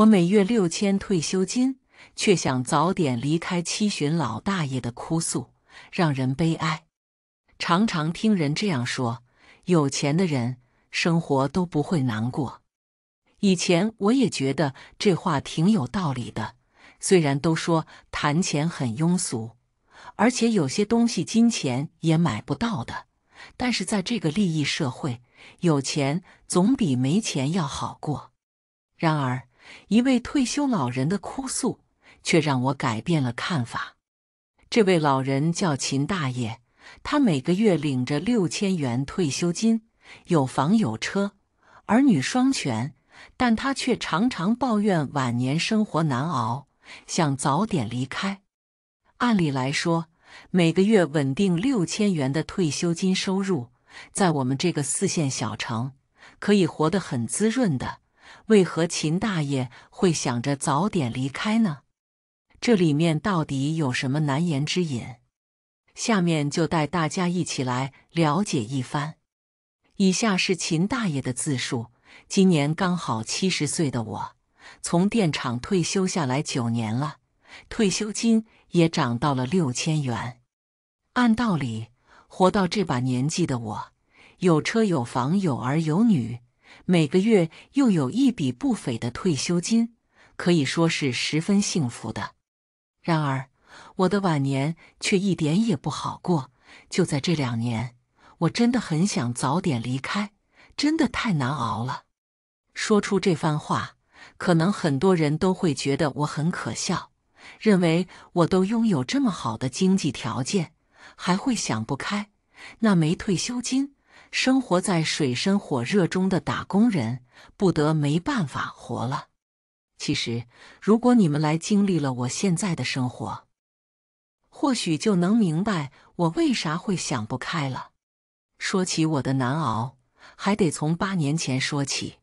我每月六千退休金，却想早点离开七旬老大爷的哭诉，让人悲哀。常常听人这样说：“有钱的人生活都不会难过。”以前我也觉得这话挺有道理的。虽然都说谈钱很庸俗，而且有些东西金钱也买不到的，但是在这个利益社会，有钱总比没钱要好过。然而。一位退休老人的哭诉，却让我改变了看法。这位老人叫秦大爷，他每个月领着六千元退休金，有房有车，儿女双全，但他却常常抱怨晚年生活难熬，想早点离开。按理来说，每个月稳定六千元的退休金收入，在我们这个四线小城，可以活得很滋润的。为何秦大爷会想着早点离开呢？这里面到底有什么难言之隐？下面就带大家一起来了解一番。以下是秦大爷的自述：今年刚好七十岁的我，从电厂退休下来九年了，退休金也涨到了六千元。按道理，活到这把年纪的我，有车有房，有儿有女。每个月又有一笔不菲的退休金，可以说是十分幸福的。然而，我的晚年却一点也不好过。就在这两年，我真的很想早点离开，真的太难熬了。说出这番话，可能很多人都会觉得我很可笑，认为我都拥有这么好的经济条件，还会想不开。那没退休金？生活在水深火热中的打工人，不得没办法活了。其实，如果你们来经历了我现在的生活，或许就能明白我为啥会想不开了。说起我的难熬，还得从八年前说起。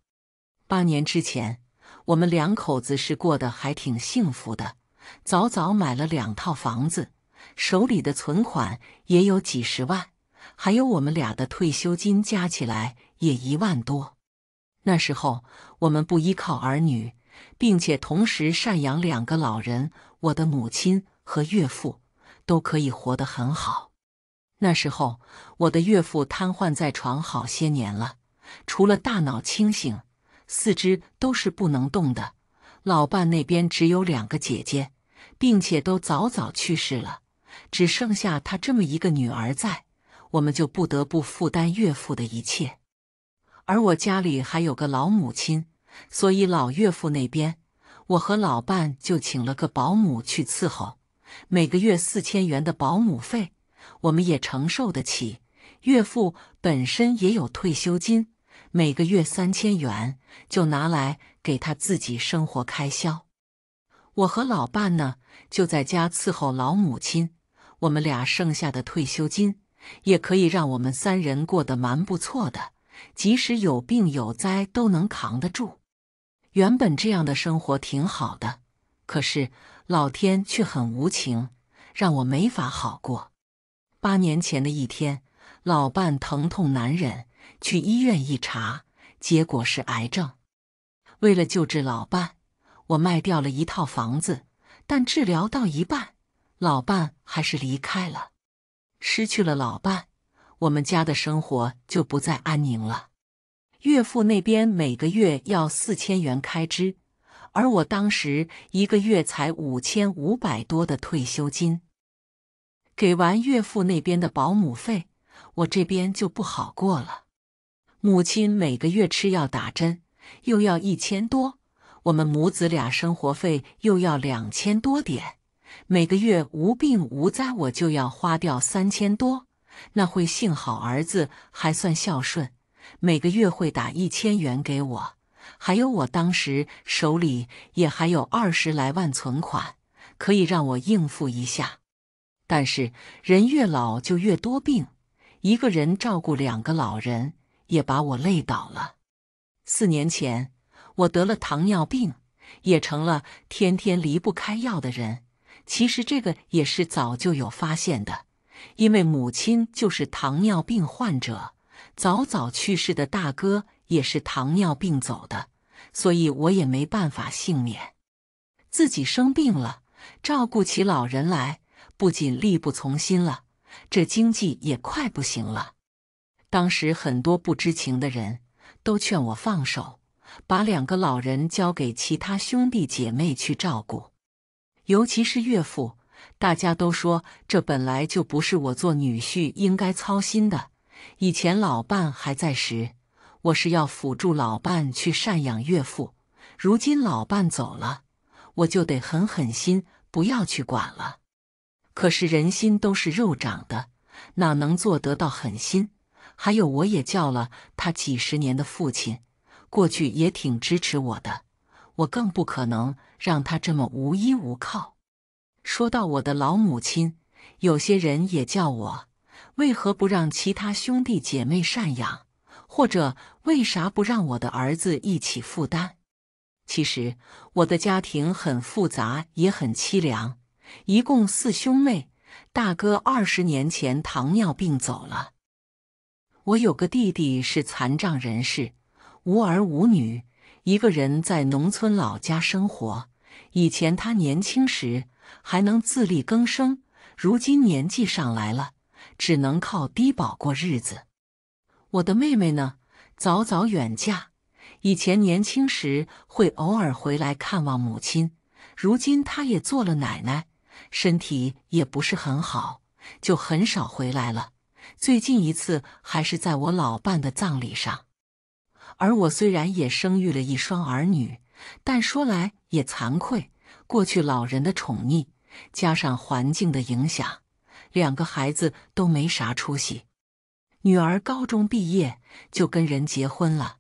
八年之前，我们两口子是过得还挺幸福的，早早买了两套房子，手里的存款也有几十万。还有我们俩的退休金加起来也一万多，那时候我们不依靠儿女，并且同时赡养两个老人，我的母亲和岳父都可以活得很好。那时候我的岳父瘫痪在床好些年了，除了大脑清醒，四肢都是不能动的。老伴那边只有两个姐姐，并且都早早去世了，只剩下他这么一个女儿在。我们就不得不负担岳父的一切，而我家里还有个老母亲，所以老岳父那边，我和老伴就请了个保姆去伺候，每个月四千元的保姆费，我们也承受得起。岳父本身也有退休金，每个月三千元，就拿来给他自己生活开销。我和老伴呢，就在家伺候老母亲，我们俩剩下的退休金。也可以让我们三人过得蛮不错的，即使有病有灾都能扛得住。原本这样的生活挺好的，可是老天却很无情，让我没法好过。八年前的一天，老伴疼痛难忍，去医院一查，结果是癌症。为了救治老伴，我卖掉了一套房子，但治疗到一半，老伴还是离开了。失去了老伴，我们家的生活就不再安宁了。岳父那边每个月要四千元开支，而我当时一个月才五千五百多的退休金。给完岳父那边的保姆费，我这边就不好过了。母亲每个月吃药打针又要一千多，我们母子俩生活费又要两千多点。每个月无病无灾，我就要花掉三千多。那会幸好儿子还算孝顺，每个月会打一千元给我。还有我当时手里也还有二十来万存款，可以让我应付一下。但是人越老就越多病，一个人照顾两个老人也把我累倒了。四年前我得了糖尿病，也成了天天离不开药的人。其实这个也是早就有发现的，因为母亲就是糖尿病患者，早早去世的大哥也是糖尿病走的，所以我也没办法幸免。自己生病了，照顾起老人来不仅力不从心了，这经济也快不行了。当时很多不知情的人都劝我放手，把两个老人交给其他兄弟姐妹去照顾。尤其是岳父，大家都说这本来就不是我做女婿应该操心的。以前老伴还在时，我是要辅助老伴去赡养岳父；如今老伴走了，我就得狠狠心，不要去管了。可是人心都是肉长的，哪能做得到狠心？还有，我也叫了他几十年的父亲，过去也挺支持我的，我更不可能。让他这么无依无靠。说到我的老母亲，有些人也叫我，为何不让其他兄弟姐妹赡养，或者为啥不让我的儿子一起负担？其实我的家庭很复杂，也很凄凉。一共四兄妹，大哥二十年前糖尿病走了，我有个弟弟是残障人士，无儿无女。一个人在农村老家生活，以前他年轻时还能自力更生，如今年纪上来了，只能靠低保过日子。我的妹妹呢，早早远嫁，以前年轻时会偶尔回来看望母亲，如今她也做了奶奶，身体也不是很好，就很少回来了。最近一次还是在我老伴的葬礼上。而我虽然也生育了一双儿女，但说来也惭愧，过去老人的宠溺加上环境的影响，两个孩子都没啥出息。女儿高中毕业就跟人结婚了，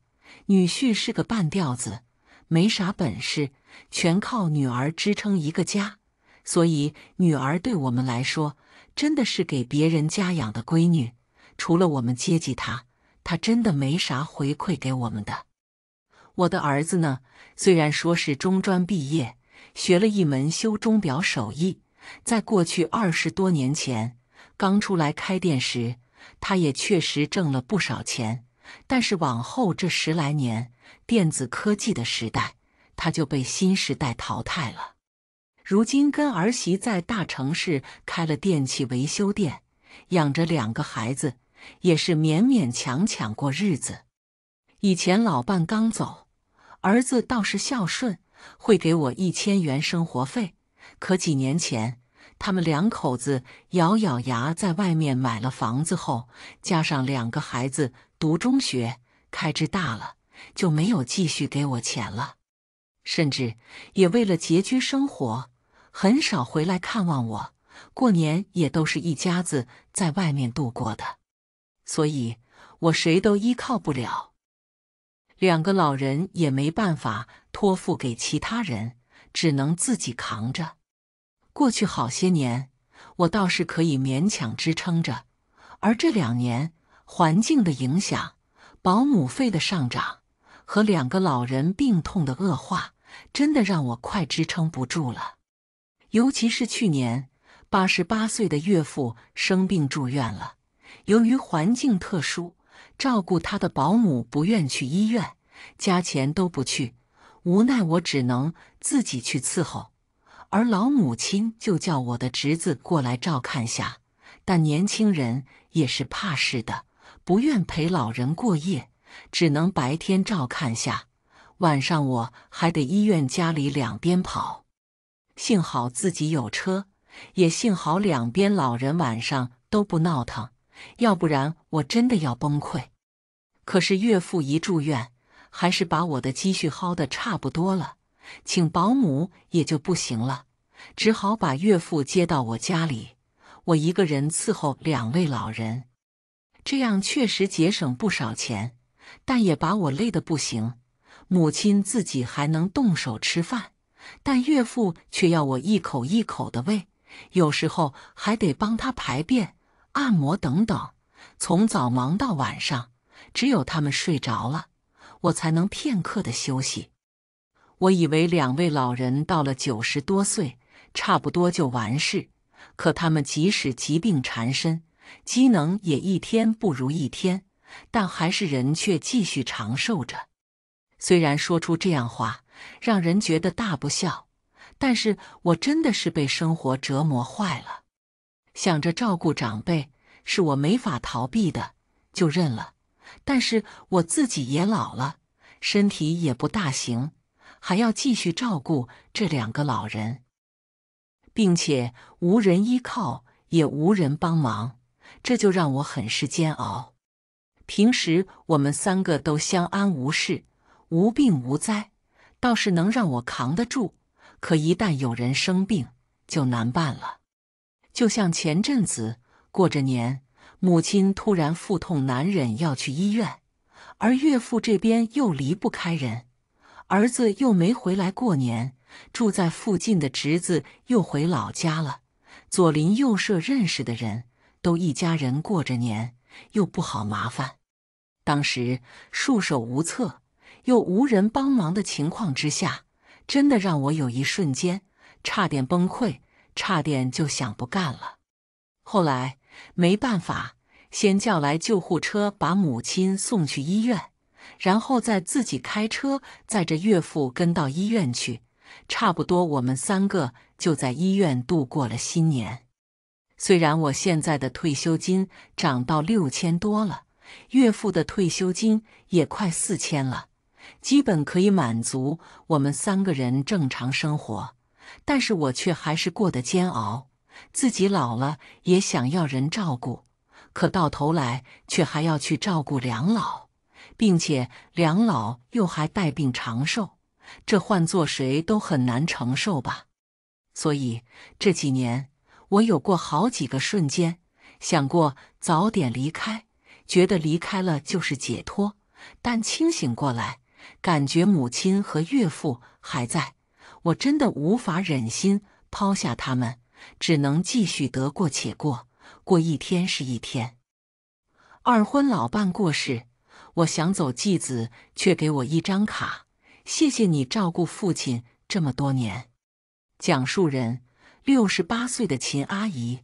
女婿是个半吊子，没啥本事，全靠女儿支撑一个家，所以女儿对我们来说真的是给别人家养的闺女，除了我们接济她。他真的没啥回馈给我们的。我的儿子呢，虽然说是中专毕业，学了一门修钟表手艺，在过去二十多年前刚出来开店时，他也确实挣了不少钱。但是往后这十来年，电子科技的时代，他就被新时代淘汰了。如今跟儿媳在大城市开了电器维修店，养着两个孩子。也是勉勉强强过日子。以前老伴刚走，儿子倒是孝顺，会给我一千元生活费。可几年前，他们两口子咬咬牙在外面买了房子后，加上两个孩子读中学，开支大了，就没有继续给我钱了。甚至也为了拮据生活，很少回来看望我。过年也都是一家子在外面度过的。所以，我谁都依靠不了，两个老人也没办法托付给其他人，只能自己扛着。过去好些年，我倒是可以勉强支撑着，而这两年，环境的影响、保姆费的上涨和两个老人病痛的恶化，真的让我快支撑不住了。尤其是去年，八十八岁的岳父生病住院了。由于环境特殊，照顾他的保姆不愿去医院，加钱都不去。无奈我只能自己去伺候，而老母亲就叫我的侄子过来照看下。但年轻人也是怕事的，不愿陪老人过夜，只能白天照看下，晚上我还得医院家里两边跑。幸好自己有车，也幸好两边老人晚上都不闹腾。要不然我真的要崩溃。可是岳父一住院，还是把我的积蓄薅得差不多了，请保姆也就不行了，只好把岳父接到我家里，我一个人伺候两位老人，这样确实节省不少钱，但也把我累得不行。母亲自己还能动手吃饭，但岳父却要我一口一口的喂，有时候还得帮他排便。按摩等等，从早忙到晚上，只有他们睡着了，我才能片刻的休息。我以为两位老人到了九十多岁，差不多就完事。可他们即使疾病缠身，机能也一天不如一天，但还是人，却继续长寿着。虽然说出这样话，让人觉得大不孝，但是我真的是被生活折磨坏了。想着照顾长辈是我没法逃避的，就认了。但是我自己也老了，身体也不大行，还要继续照顾这两个老人，并且无人依靠，也无人帮忙，这就让我很是煎熬。平时我们三个都相安无事，无病无灾，倒是能让我扛得住。可一旦有人生病，就难办了。就像前阵子过着年，母亲突然腹痛难忍，要去医院，而岳父这边又离不开人，儿子又没回来过年，住在附近的侄子又回老家了，左邻右舍认识的人都一家人过着年，又不好麻烦。当时束手无策，又无人帮忙的情况之下，真的让我有一瞬间差点崩溃。差点就想不干了，后来没办法，先叫来救护车把母亲送去医院，然后再自己开车载着岳父跟到医院去。差不多我们三个就在医院度过了新年。虽然我现在的退休金涨到六千多了，岳父的退休金也快四千了，基本可以满足我们三个人正常生活。但是我却还是过得煎熬，自己老了也想要人照顾，可到头来却还要去照顾两老，并且两老又还带病长寿，这换做谁都很难承受吧。所以这几年我有过好几个瞬间想过早点离开，觉得离开了就是解脱，但清醒过来，感觉母亲和岳父还在。我真的无法忍心抛下他们，只能继续得过且过，过一天是一天。二婚老伴过世，我想走继子，却给我一张卡。谢谢你照顾父亲这么多年。讲述人：六十八岁的秦阿姨，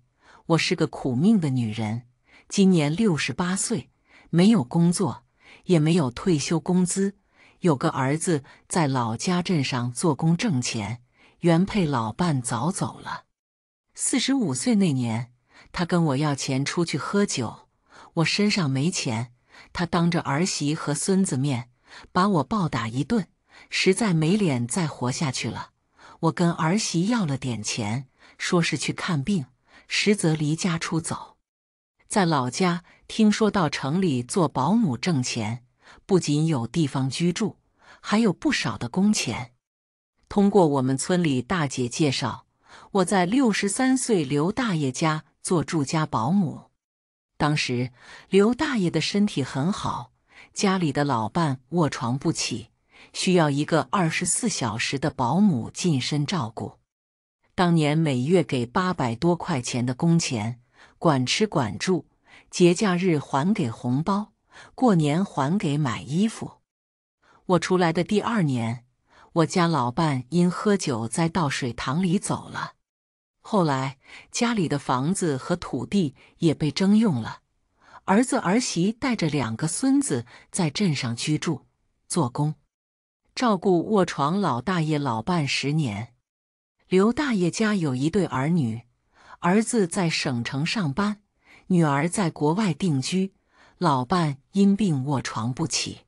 我是个苦命的女人，今年六十八岁，没有工作，也没有退休工资。有个儿子在老家镇上做工挣钱，原配老伴早走了。四十五岁那年，他跟我要钱出去喝酒，我身上没钱，他当着儿媳和孙子面把我暴打一顿，实在没脸再活下去了。我跟儿媳要了点钱，说是去看病，实则离家出走，在老家听说到城里做保姆挣钱。不仅有地方居住，还有不少的工钱。通过我们村里大姐介绍，我在六十三岁刘大爷家做住家保姆。当时刘大爷的身体很好，家里的老伴卧床不起，需要一个二十四小时的保姆近身照顾。当年每月给八百多块钱的工钱，管吃管住，节假日还给红包。过年还给买衣服。我出来的第二年，我家老伴因喝酒在倒水塘里走了。后来家里的房子和土地也被征用了。儿子儿媳带着两个孙子在镇上居住、做工，照顾卧床老大爷老伴十年。刘大爷家有一对儿女，儿子在省城上班，女儿在国外定居。老伴因病卧床不起，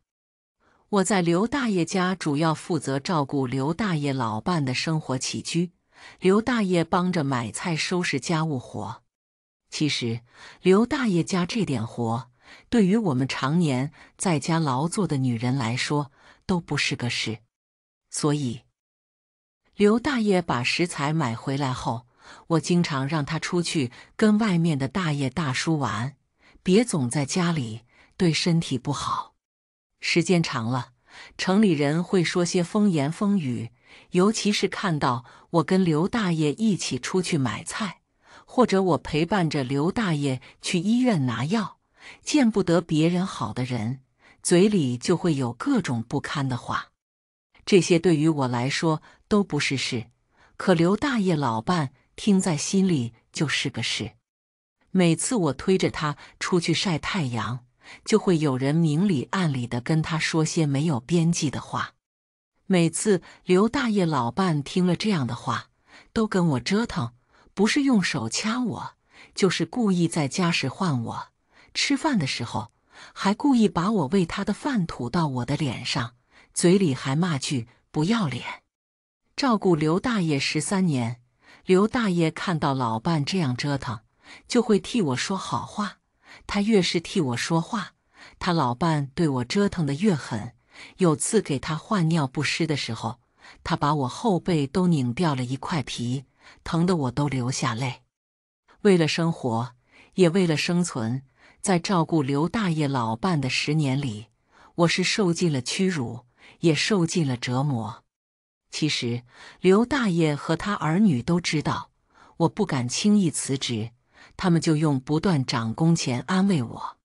我在刘大爷家主要负责照顾刘大爷老伴的生活起居。刘大爷帮着买菜、收拾家务活。其实，刘大爷家这点活对于我们常年在家劳作的女人来说都不是个事。所以，刘大爷把食材买回来后，我经常让他出去跟外面的大爷大叔玩。别总在家里，对身体不好。时间长了，城里人会说些风言风语，尤其是看到我跟刘大爷一起出去买菜，或者我陪伴着刘大爷去医院拿药，见不得别人好的人，嘴里就会有各种不堪的话。这些对于我来说都不是事，可刘大爷老伴听在心里就是个事。每次我推着他出去晒太阳，就会有人明里暗里的跟他说些没有边际的话。每次刘大爷老伴听了这样的话，都跟我折腾，不是用手掐我，就是故意在家时唤我。吃饭的时候还故意把我喂他的饭吐到我的脸上，嘴里还骂句“不要脸”。照顾刘大爷十三年，刘大爷看到老伴这样折腾。就会替我说好话，他越是替我说话，他老伴对我折腾的越狠。有次给他换尿不湿的时候，他把我后背都拧掉了一块皮，疼得我都流下泪。为了生活，也为了生存，在照顾刘大爷老伴的十年里，我是受尽了屈辱，也受尽了折磨。其实，刘大爷和他儿女都知道，我不敢轻易辞职。他们就用不断涨工钱安慰我。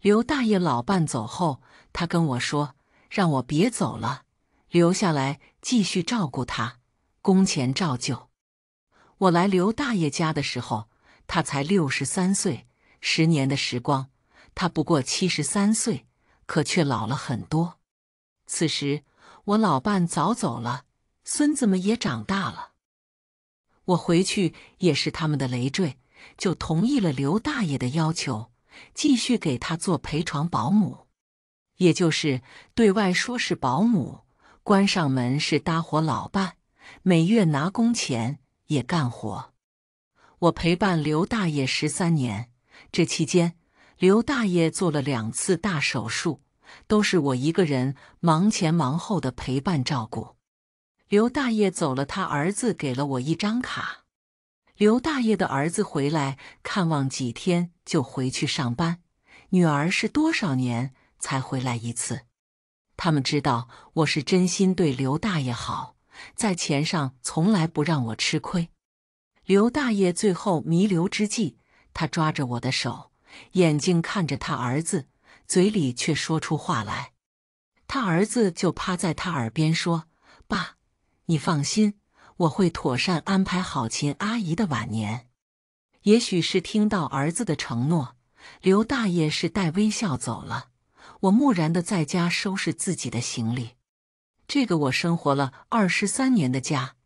刘大爷老伴走后，他跟我说，让我别走了，留下来继续照顾他，工钱照旧。我来刘大爷家的时候，他才六十三岁，十年的时光，他不过七十三岁，可却老了很多。此时我老伴早走了，孙子们也长大了，我回去也是他们的累赘。就同意了刘大爷的要求，继续给他做陪床保姆，也就是对外说是保姆，关上门是搭伙老伴，每月拿工钱也干活。我陪伴刘大爷十三年，这期间刘大爷做了两次大手术，都是我一个人忙前忙后的陪伴照顾。刘大爷走了，他儿子给了我一张卡。刘大爷的儿子回来看望几天就回去上班，女儿是多少年才回来一次？他们知道我是真心对刘大爷好，在钱上从来不让我吃亏。刘大爷最后弥留之际，他抓着我的手，眼睛看着他儿子，嘴里却说出话来。他儿子就趴在他耳边说：“爸，你放心。”我会妥善安排好秦阿姨的晚年。也许是听到儿子的承诺，刘大爷是带微笑走了。我木然的在家收拾自己的行李。这个我生活了二十三年的家，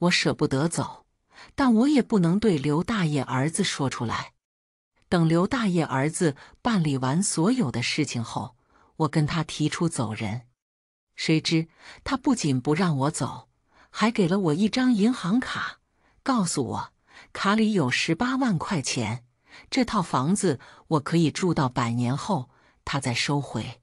我舍不得走，但我也不能对刘大爷儿子说出来。等刘大爷儿子办理完所有的事情后，我跟他提出走人。谁知他不仅不让我走。还给了我一张银行卡，告诉我卡里有十八万块钱。这套房子我可以住到百年后，他再收回。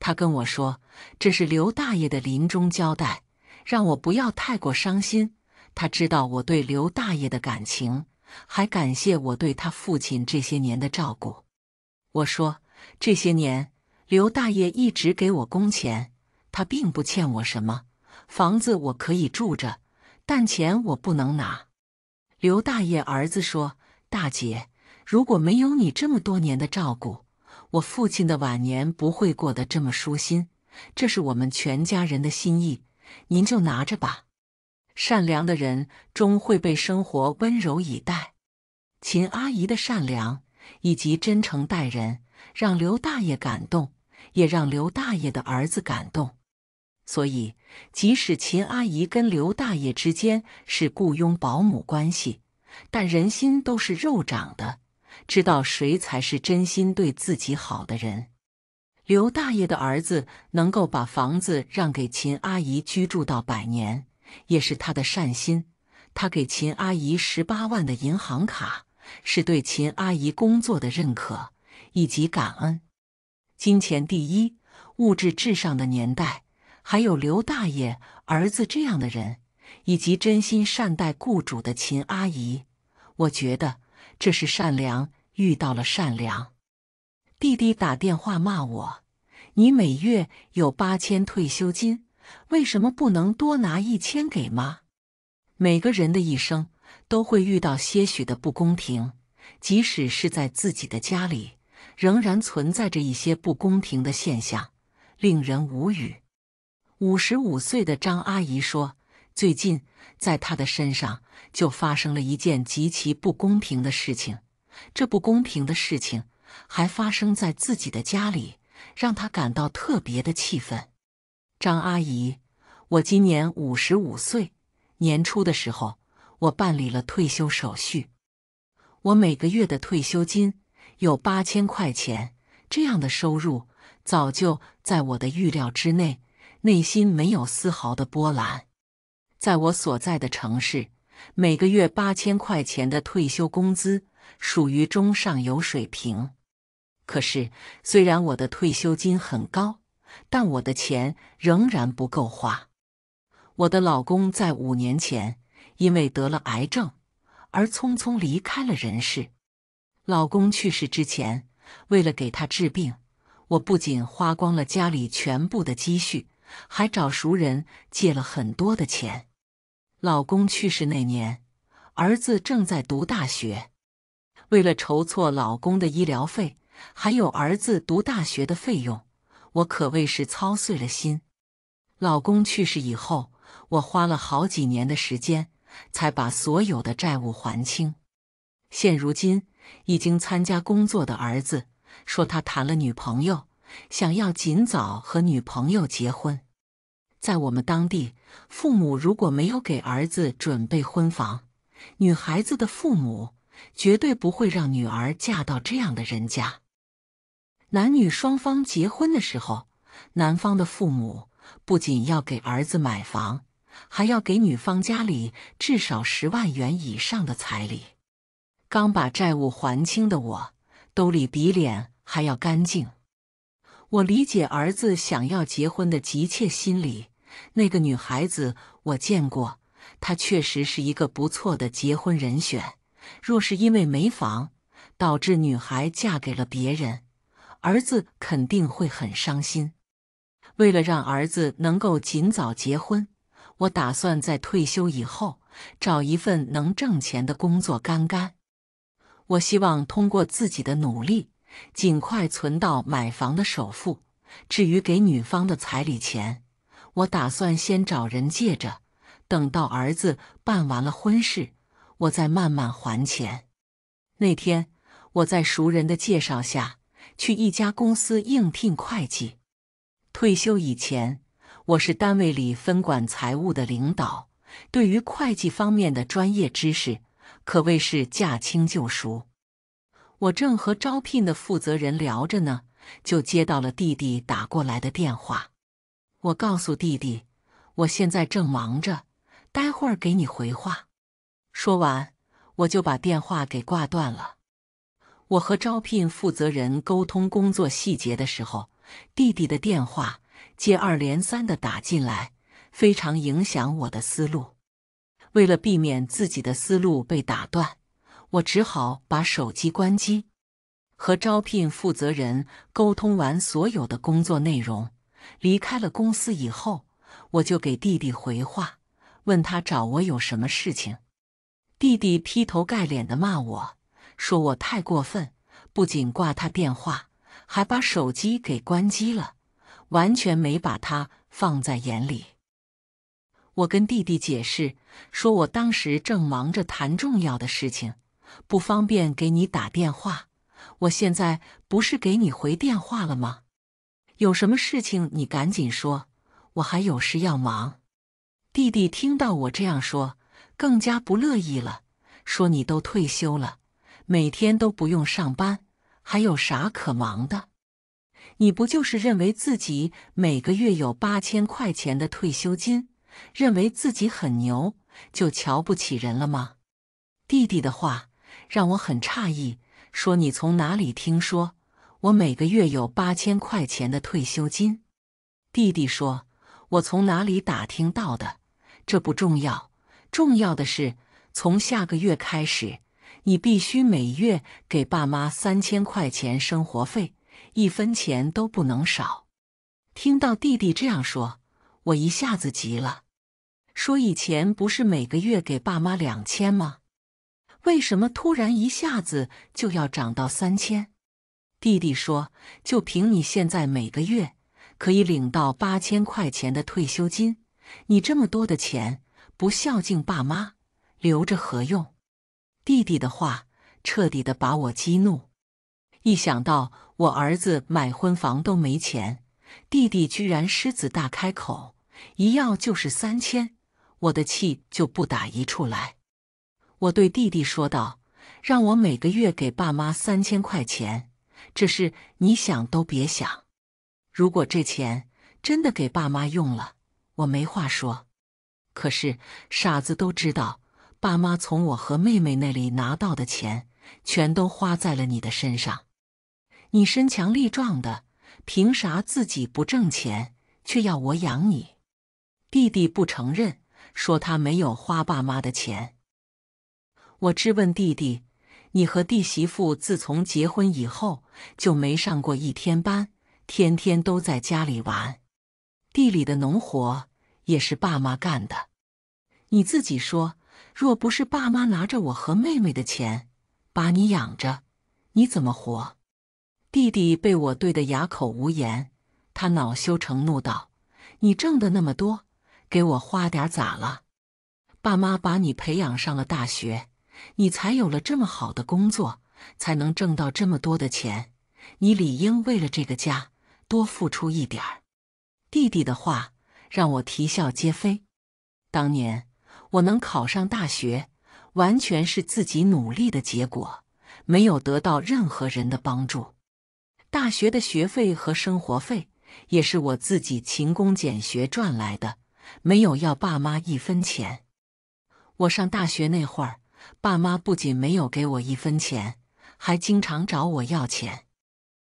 他跟我说，这是刘大爷的临终交代，让我不要太过伤心。他知道我对刘大爷的感情，还感谢我对他父亲这些年的照顾。我说，这些年刘大爷一直给我工钱，他并不欠我什么。房子我可以住着，但钱我不能拿。刘大爷儿子说：“大姐，如果没有你这么多年的照顾，我父亲的晚年不会过得这么舒心。这是我们全家人的心意，您就拿着吧。”善良的人终会被生活温柔以待。秦阿姨的善良以及真诚待人，让刘大爷感动，也让刘大爷的儿子感动。所以，即使秦阿姨跟刘大爷之间是雇佣保姆关系，但人心都是肉长的，知道谁才是真心对自己好的人。刘大爷的儿子能够把房子让给秦阿姨居住到百年，也是他的善心。他给秦阿姨十八万的银行卡，是对秦阿姨工作的认可以及感恩。金钱第一，物质至上的年代。还有刘大爷儿子这样的人，以及真心善待雇主的秦阿姨，我觉得这是善良遇到了善良。弟弟打电话骂我：“你每月有八千退休金，为什么不能多拿一千给妈？”每个人的一生都会遇到些许的不公平，即使是在自己的家里，仍然存在着一些不公平的现象，令人无语。五十五岁的张阿姨说：“最近，在她的身上就发生了一件极其不公平的事情。这不公平的事情还发生在自己的家里，让她感到特别的气愤。”张阿姨，我今年五十五岁，年初的时候我办理了退休手续，我每个月的退休金有八千块钱，这样的收入早就在我的预料之内。”内心没有丝毫的波澜。在我所在的城市，每个月八千块钱的退休工资属于中上游水平。可是，虽然我的退休金很高，但我的钱仍然不够花。我的老公在五年前因为得了癌症而匆匆离开了人世。老公去世之前，为了给他治病，我不仅花光了家里全部的积蓄。还找熟人借了很多的钱。老公去世那年，儿子正在读大学。为了筹措老公的医疗费，还有儿子读大学的费用，我可谓是操碎了心。老公去世以后，我花了好几年的时间，才把所有的债务还清。现如今，已经参加工作的儿子说他谈了女朋友。想要尽早和女朋友结婚，在我们当地，父母如果没有给儿子准备婚房，女孩子的父母绝对不会让女儿嫁到这样的人家。男女双方结婚的时候，男方的父母不仅要给儿子买房，还要给女方家里至少十万元以上的彩礼。刚把债务还清的我，兜里比脸还要干净。我理解儿子想要结婚的急切心理。那个女孩子我见过，她确实是一个不错的结婚人选。若是因为没房导致女孩嫁给了别人，儿子肯定会很伤心。为了让儿子能够尽早结婚，我打算在退休以后找一份能挣钱的工作干干。我希望通过自己的努力。尽快存到买房的首付。至于给女方的彩礼钱，我打算先找人借着，等到儿子办完了婚事，我再慢慢还钱。那天，我在熟人的介绍下，去一家公司应聘会计。退休以前，我是单位里分管财务的领导，对于会计方面的专业知识，可谓是驾轻就熟。我正和招聘的负责人聊着呢，就接到了弟弟打过来的电话。我告诉弟弟，我现在正忙着，待会儿给你回话。说完，我就把电话给挂断了。我和招聘负责人沟通工作细节的时候，弟弟的电话接二连三的打进来，非常影响我的思路。为了避免自己的思路被打断，我只好把手机关机，和招聘负责人沟通完所有的工作内容，离开了公司以后，我就给弟弟回话，问他找我有什么事情。弟弟劈头盖脸的骂我说我太过分，不仅挂他电话，还把手机给关机了，完全没把他放在眼里。我跟弟弟解释说，我当时正忙着谈重要的事情。不方便给你打电话，我现在不是给你回电话了吗？有什么事情你赶紧说，我还有事要忙。弟弟听到我这样说，更加不乐意了，说：“你都退休了，每天都不用上班，还有啥可忙的？你不就是认为自己每个月有八千块钱的退休金，认为自己很牛，就瞧不起人了吗？”弟弟的话。让我很诧异，说你从哪里听说？我每个月有八千块钱的退休金。弟弟说，我从哪里打听到的？这不重要，重要的是从下个月开始，你必须每月给爸妈三千块钱生活费，一分钱都不能少。听到弟弟这样说，我一下子急了，说以前不是每个月给爸妈两千吗？为什么突然一下子就要涨到三千？弟弟说：“就凭你现在每个月可以领到八千块钱的退休金，你这么多的钱不孝敬爸妈，留着何用？”弟弟的话彻底的把我激怒。一想到我儿子买婚房都没钱，弟弟居然狮子大开口，一要就是三千，我的气就不打一处来。我对弟弟说道：“让我每个月给爸妈三千块钱，这事你想都别想。如果这钱真的给爸妈用了，我没话说。可是傻子都知道，爸妈从我和妹妹那里拿到的钱，全都花在了你的身上。你身强力壮的，凭啥自己不挣钱，却要我养你？”弟弟不承认，说他没有花爸妈的钱。我质问弟弟：“你和弟媳妇自从结婚以后就没上过一天班，天天都在家里玩，地里的农活也是爸妈干的。你自己说，若不是爸妈拿着我和妹妹的钱把你养着，你怎么活？”弟弟被我怼得哑口无言，他恼羞成怒道：“你挣的那么多，给我花点咋了？爸妈把你培养上了大学。”你才有了这么好的工作，才能挣到这么多的钱，你理应为了这个家多付出一点儿。弟弟的话让我啼笑皆非。当年我能考上大学，完全是自己努力的结果，没有得到任何人的帮助。大学的学费和生活费也是我自己勤工俭学赚来的，没有要爸妈一分钱。我上大学那会儿。爸妈不仅没有给我一分钱，还经常找我要钱。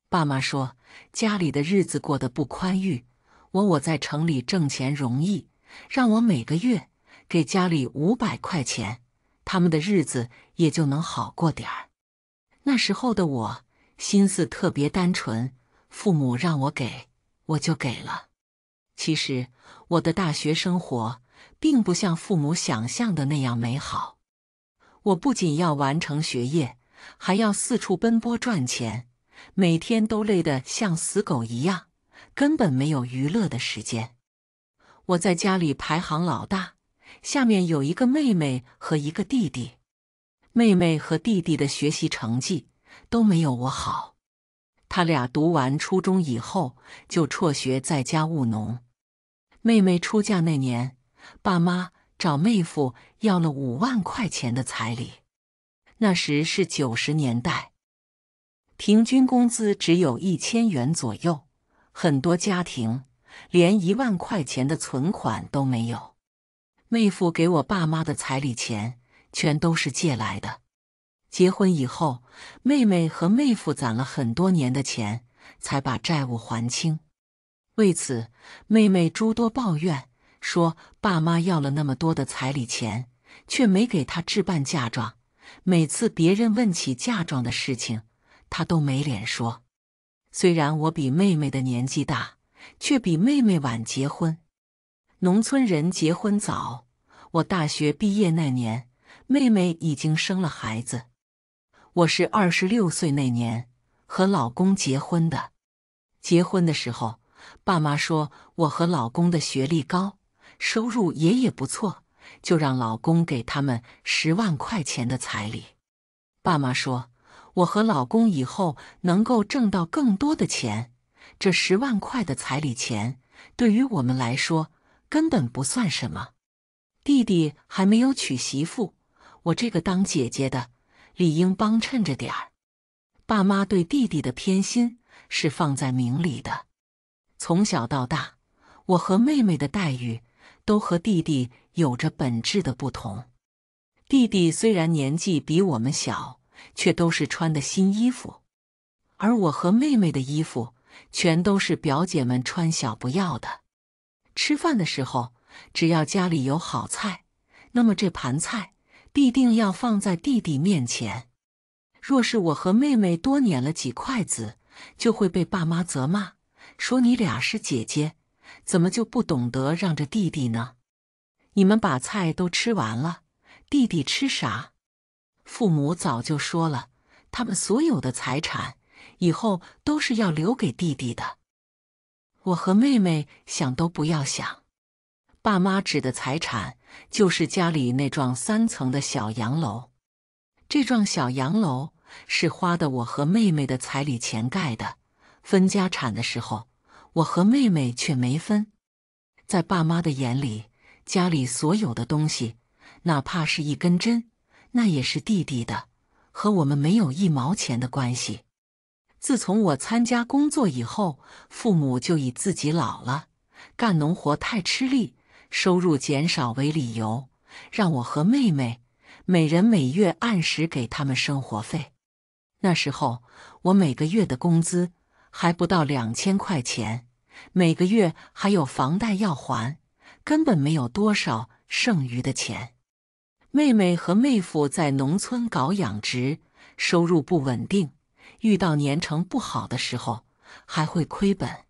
爸妈说家里的日子过得不宽裕，我我在城里挣钱容易，让我每个月给家里五百块钱，他们的日子也就能好过点儿。那时候的我心思特别单纯，父母让我给我就给了。其实我的大学生活并不像父母想象的那样美好。我不仅要完成学业，还要四处奔波赚钱，每天都累得像死狗一样，根本没有娱乐的时间。我在家里排行老大，下面有一个妹妹和一个弟弟，妹妹和弟弟的学习成绩都没有我好，他俩读完初中以后就辍学在家务农。妹妹出嫁那年，爸妈。找妹夫要了五万块钱的彩礼，那时是九十年代，平均工资只有一千元左右，很多家庭连一万块钱的存款都没有。妹夫给我爸妈的彩礼钱全都是借来的。结婚以后，妹妹和妹夫攒了很多年的钱，才把债务还清。为此，妹妹诸多抱怨。说爸妈要了那么多的彩礼钱，却没给他置办嫁妆。每次别人问起嫁妆的事情，他都没脸说。虽然我比妹妹的年纪大，却比妹妹晚结婚。农村人结婚早，我大学毕业那年，妹妹已经生了孩子。我是二十六岁那年和老公结婚的。结婚的时候，爸妈说我和老公的学历高。收入也也不错，就让老公给他们十万块钱的彩礼。爸妈说，我和老公以后能够挣到更多的钱，这十万块的彩礼钱对于我们来说根本不算什么。弟弟还没有娶媳妇，我这个当姐姐的理应帮衬着点儿。爸妈对弟弟的偏心是放在明里的，从小到大，我和妹妹的待遇。都和弟弟有着本质的不同。弟弟虽然年纪比我们小，却都是穿的新衣服，而我和妹妹的衣服全都是表姐们穿小不要的。吃饭的时候，只要家里有好菜，那么这盘菜必定要放在弟弟面前。若是我和妹妹多捻了几筷子，就会被爸妈责骂，说你俩是姐姐。怎么就不懂得让着弟弟呢？你们把菜都吃完了，弟弟吃啥？父母早就说了，他们所有的财产以后都是要留给弟弟的。我和妹妹想都不要想。爸妈指的财产就是家里那幢三层的小洋楼，这幢小洋楼是花的我和妹妹的彩礼钱盖的。分家产的时候。我和妹妹却没分，在爸妈的眼里，家里所有的东西，哪怕是一根针，那也是弟弟的，和我们没有一毛钱的关系。自从我参加工作以后，父母就以自己老了，干农活太吃力，收入减少为理由，让我和妹妹每人每月按时给他们生活费。那时候，我每个月的工资。还不到两千块钱，每个月还有房贷要还，根本没有多少剩余的钱。妹妹和妹夫在农村搞养殖，收入不稳定，遇到年成不好的时候还会亏本。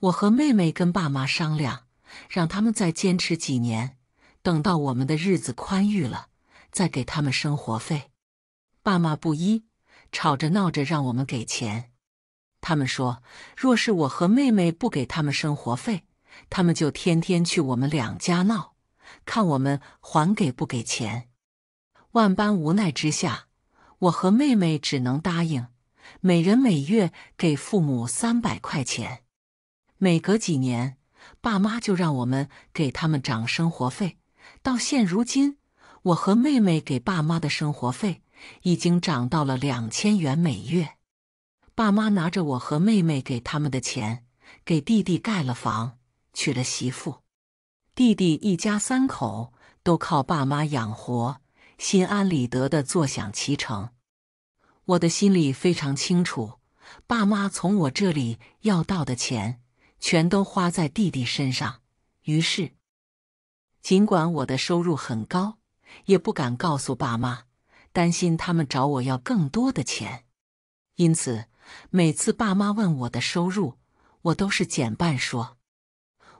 我和妹妹跟爸妈商量，让他们再坚持几年，等到我们的日子宽裕了，再给他们生活费。爸妈不依，吵着闹着让我们给钱。他们说：“若是我和妹妹不给他们生活费，他们就天天去我们两家闹，看我们还给不给钱。”万般无奈之下，我和妹妹只能答应，每人每月给父母三百块钱。每隔几年，爸妈就让我们给他们涨生活费。到现如今，我和妹妹给爸妈的生活费已经涨到了两千元每月。爸妈拿着我和妹妹给他们的钱，给弟弟盖了房，娶了媳妇。弟弟一家三口都靠爸妈养活，心安理得的坐享其成。我的心里非常清楚，爸妈从我这里要到的钱，全都花在弟弟身上。于是，尽管我的收入很高，也不敢告诉爸妈，担心他们找我要更多的钱。因此。每次爸妈问我的收入，我都是减半说。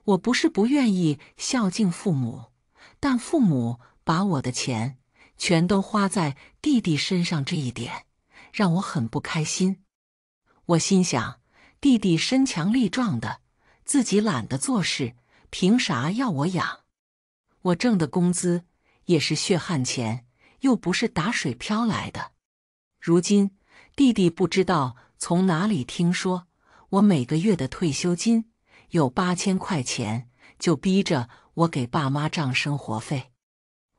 我不是不愿意孝敬父母，但父母把我的钱全都花在弟弟身上这一点，让我很不开心。我心想，弟弟身强力壮的，自己懒得做事，凭啥要我养？我挣的工资也是血汗钱，又不是打水漂来的。如今弟弟不知道。从哪里听说？我每个月的退休金有八千块钱，就逼着我给爸妈涨生活费。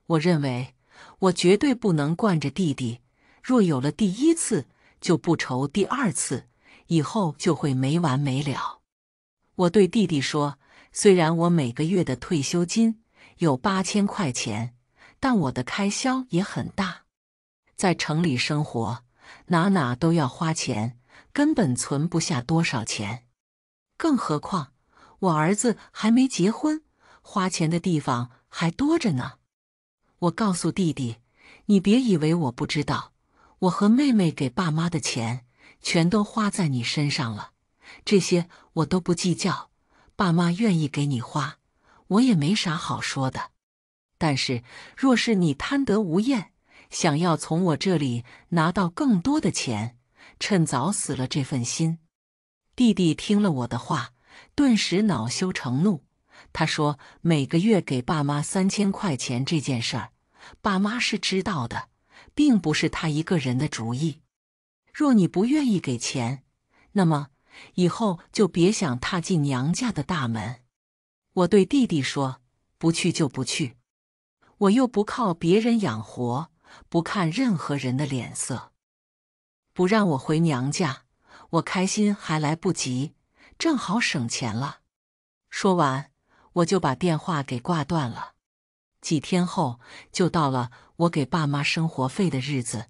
我认为我绝对不能惯着弟弟。若有了第一次，就不愁第二次，以后就会没完没了。我对弟弟说：“虽然我每个月的退休金有八千块钱，但我的开销也很大，在城里生活，哪哪都要花钱。”根本存不下多少钱，更何况我儿子还没结婚，花钱的地方还多着呢。我告诉弟弟，你别以为我不知道，我和妹妹给爸妈的钱，全都花在你身上了。这些我都不计较，爸妈愿意给你花，我也没啥好说的。但是，若是你贪得无厌，想要从我这里拿到更多的钱。趁早死了这份心。弟弟听了我的话，顿时恼羞成怒。他说：“每个月给爸妈三千块钱这件事儿，爸妈是知道的，并不是他一个人的主意。若你不愿意给钱，那么以后就别想踏进娘家的大门。”我对弟弟说：“不去就不去，我又不靠别人养活，不看任何人的脸色。”不让我回娘家，我开心还来不及，正好省钱了。说完，我就把电话给挂断了。几天后，就到了我给爸妈生活费的日子，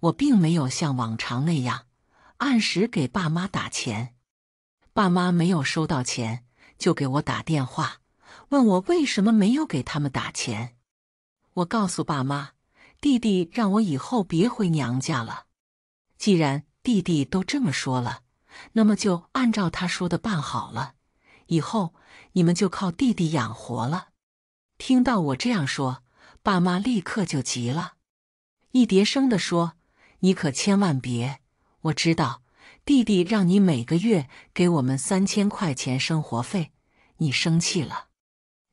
我并没有像往常那样按时给爸妈打钱。爸妈没有收到钱，就给我打电话，问我为什么没有给他们打钱。我告诉爸妈，弟弟让我以后别回娘家了。既然弟弟都这么说了，那么就按照他说的办好了。以后你们就靠弟弟养活了。听到我这样说，爸妈立刻就急了，一叠声地说：“你可千万别！我知道弟弟让你每个月给我们三千块钱生活费，你生气了，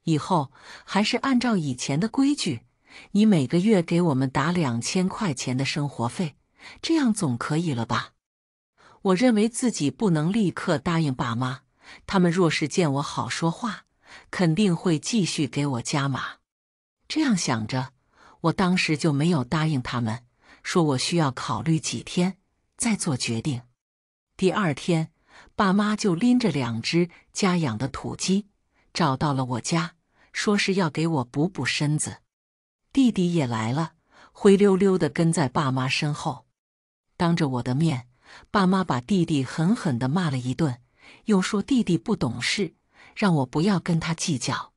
以后还是按照以前的规矩，你每个月给我们打两千块钱的生活费。”这样总可以了吧？我认为自己不能立刻答应爸妈，他们若是见我好说话，肯定会继续给我加码。这样想着，我当时就没有答应他们，说我需要考虑几天再做决定。第二天，爸妈就拎着两只家养的土鸡找到了我家，说是要给我补补身子。弟弟也来了，灰溜溜的跟在爸妈身后。当着我的面，爸妈把弟弟狠狠地骂了一顿，又说弟弟不懂事，让我不要跟他计较。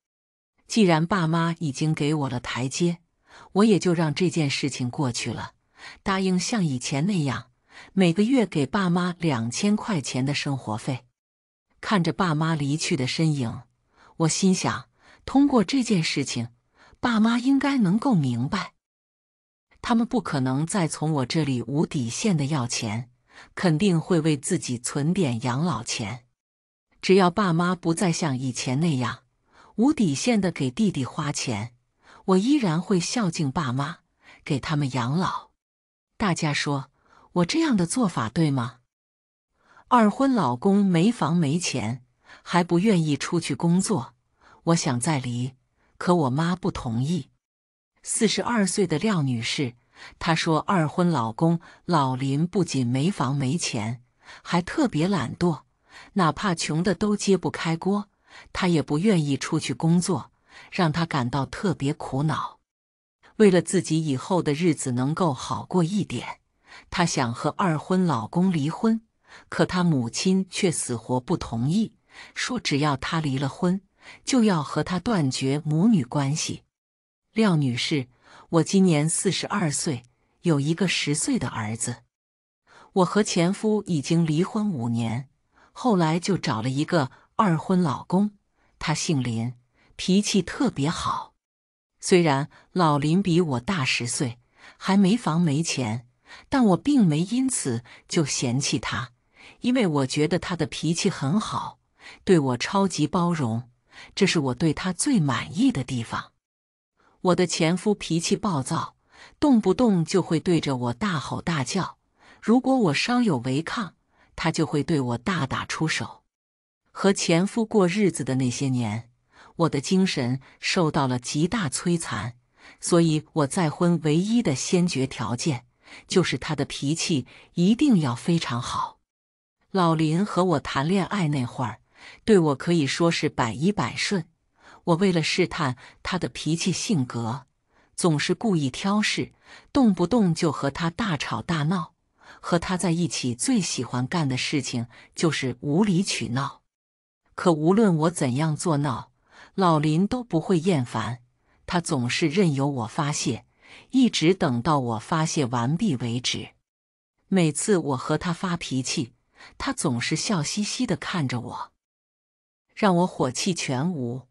既然爸妈已经给我了台阶，我也就让这件事情过去了，答应像以前那样，每个月给爸妈两千块钱的生活费。看着爸妈离去的身影，我心想：通过这件事情，爸妈应该能够明白。他们不可能再从我这里无底线的要钱，肯定会为自己存点养老钱。只要爸妈不再像以前那样无底线的给弟弟花钱，我依然会孝敬爸妈，给他们养老。大家说我这样的做法对吗？二婚老公没房没钱，还不愿意出去工作，我想再离，可我妈不同意。四十二岁的廖女士，她说：“二婚老公老林不仅没房没钱，还特别懒惰，哪怕穷的都揭不开锅，他也不愿意出去工作，让她感到特别苦恼。为了自己以后的日子能够好过一点，她想和二婚老公离婚，可她母亲却死活不同意，说只要她离了婚，就要和她断绝母女关系。”廖女士，我今年四十二岁，有一个十岁的儿子。我和前夫已经离婚五年，后来就找了一个二婚老公，他姓林，脾气特别好。虽然老林比我大十岁，还没房没钱，但我并没因此就嫌弃他，因为我觉得他的脾气很好，对我超级包容，这是我对他最满意的地方。我的前夫脾气暴躁，动不动就会对着我大吼大叫。如果我稍有违抗，他就会对我大打出手。和前夫过日子的那些年，我的精神受到了极大摧残。所以，我再婚唯一的先决条件就是他的脾气一定要非常好。老林和我谈恋爱那会儿，对我可以说是百依百顺。我为了试探他的脾气性格，总是故意挑事，动不动就和他大吵大闹。和他在一起，最喜欢干的事情就是无理取闹。可无论我怎样作闹，老林都不会厌烦，他总是任由我发泄，一直等到我发泄完毕为止。每次我和他发脾气，他总是笑嘻嘻地看着我，让我火气全无。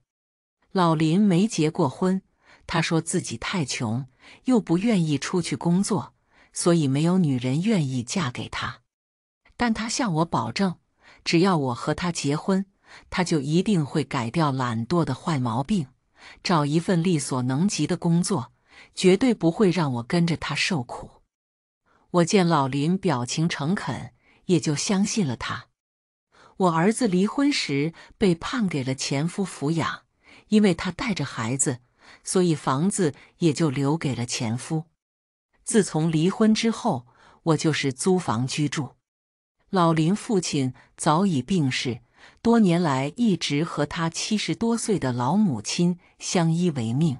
老林没结过婚，他说自己太穷，又不愿意出去工作，所以没有女人愿意嫁给他。但他向我保证，只要我和他结婚，他就一定会改掉懒惰的坏毛病，找一份力所能及的工作，绝对不会让我跟着他受苦。我见老林表情诚恳，也就相信了他。我儿子离婚时被判给了前夫抚养。因为他带着孩子，所以房子也就留给了前夫。自从离婚之后，我就是租房居住。老林父亲早已病逝，多年来一直和他七十多岁的老母亲相依为命。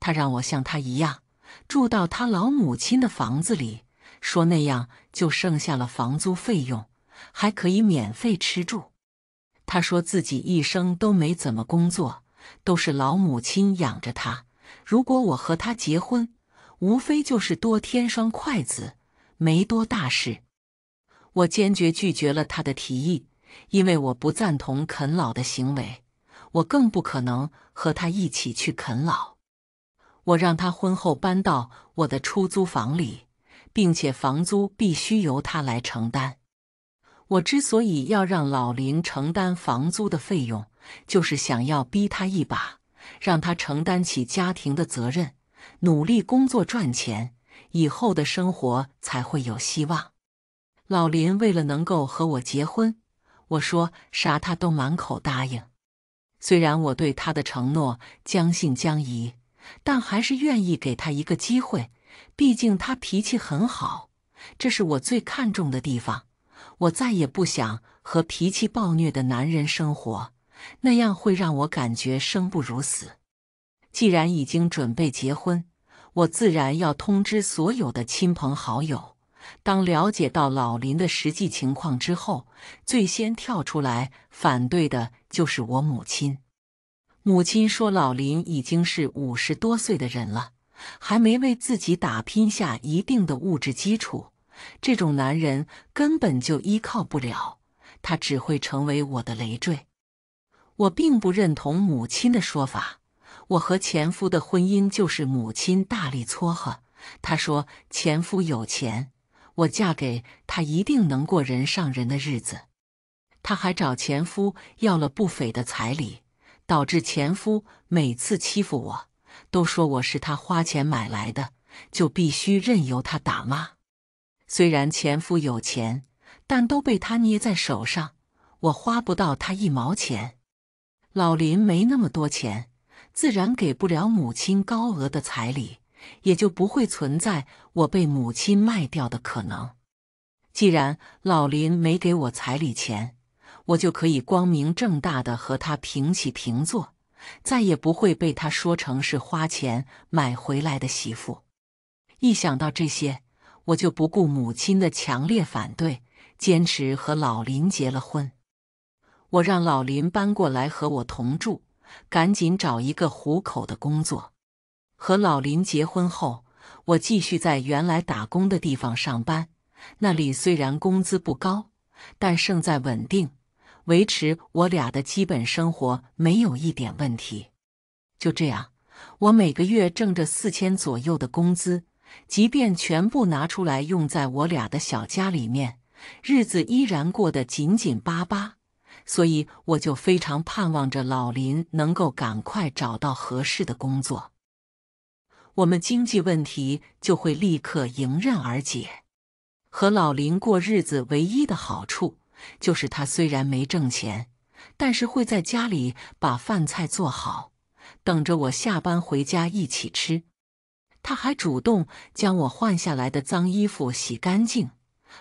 他让我像他一样住到他老母亲的房子里，说那样就剩下了房租费用，还可以免费吃住。他说自己一生都没怎么工作。都是老母亲养着他。如果我和他结婚，无非就是多添双筷子，没多大事。我坚决拒绝了他的提议，因为我不赞同啃老的行为，我更不可能和他一起去啃老。我让他婚后搬到我的出租房里，并且房租必须由他来承担。我之所以要让老林承担房租的费用，就是想要逼他一把，让他承担起家庭的责任，努力工作赚钱，以后的生活才会有希望。老林为了能够和我结婚，我说啥他都满口答应。虽然我对他的承诺将信将疑，但还是愿意给他一个机会，毕竟他脾气很好，这是我最看重的地方。我再也不想和脾气暴虐的男人生活，那样会让我感觉生不如死。既然已经准备结婚，我自然要通知所有的亲朋好友。当了解到老林的实际情况之后，最先跳出来反对的就是我母亲。母亲说，老林已经是五十多岁的人了，还没为自己打拼下一定的物质基础。这种男人根本就依靠不了，他只会成为我的累赘。我并不认同母亲的说法。我和前夫的婚姻就是母亲大力撮合。她说前夫有钱，我嫁给他一定能过人上人的日子。她还找前夫要了不菲的彩礼，导致前夫每次欺负我，都说我是他花钱买来的，就必须任由他打骂。虽然前夫有钱，但都被他捏在手上，我花不到他一毛钱。老林没那么多钱，自然给不了母亲高额的彩礼，也就不会存在我被母亲卖掉的可能。既然老林没给我彩礼钱，我就可以光明正大的和他平起平坐，再也不会被他说成是花钱买回来的媳妇。一想到这些。我就不顾母亲的强烈反对，坚持和老林结了婚。我让老林搬过来和我同住，赶紧找一个糊口的工作。和老林结婚后，我继续在原来打工的地方上班。那里虽然工资不高，但胜在稳定，维持我俩的基本生活没有一点问题。就这样，我每个月挣着四千左右的工资。即便全部拿出来用在我俩的小家里面，日子依然过得紧紧巴巴。所以我就非常盼望着老林能够赶快找到合适的工作，我们经济问题就会立刻迎刃而解。和老林过日子唯一的好处，就是他虽然没挣钱，但是会在家里把饭菜做好，等着我下班回家一起吃。他还主动将我换下来的脏衣服洗干净，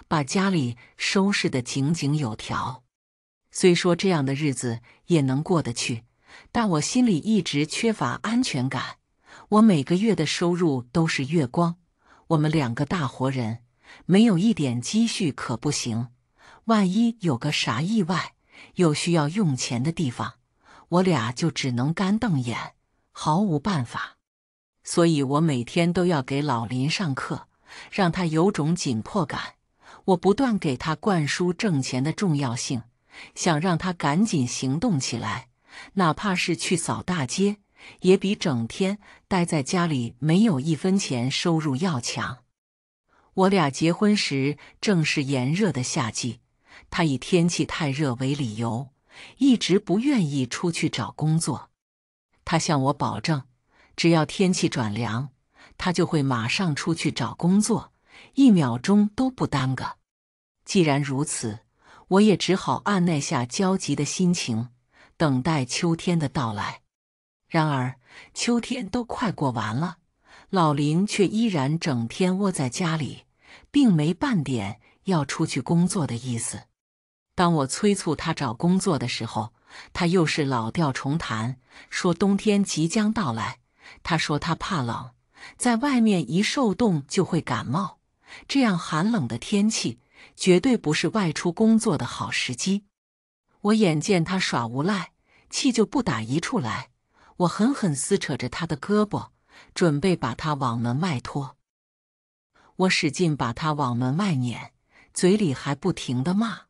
把家里收拾得井井有条。虽说这样的日子也能过得去，但我心里一直缺乏安全感。我每个月的收入都是月光，我们两个大活人没有一点积蓄可不行。万一有个啥意外，有需要用钱的地方，我俩就只能干瞪眼，毫无办法。所以我每天都要给老林上课，让他有种紧迫感。我不断给他灌输挣钱的重要性，想让他赶紧行动起来，哪怕是去扫大街，也比整天待在家里没有一分钱收入要强。我俩结婚时正是炎热的夏季，他以天气太热为理由，一直不愿意出去找工作。他向我保证。只要天气转凉，他就会马上出去找工作，一秒钟都不耽搁。既然如此，我也只好按耐下焦急的心情，等待秋天的到来。然而，秋天都快过完了，老林却依然整天窝在家里，并没半点要出去工作的意思。当我催促他找工作的时候，他又是老调重弹，说冬天即将到来。他说他怕冷，在外面一受冻就会感冒。这样寒冷的天气，绝对不是外出工作的好时机。我眼见他耍无赖，气就不打一处来。我狠狠撕扯着他的胳膊，准备把他往门外拖。我使劲把他往门外撵，嘴里还不停的骂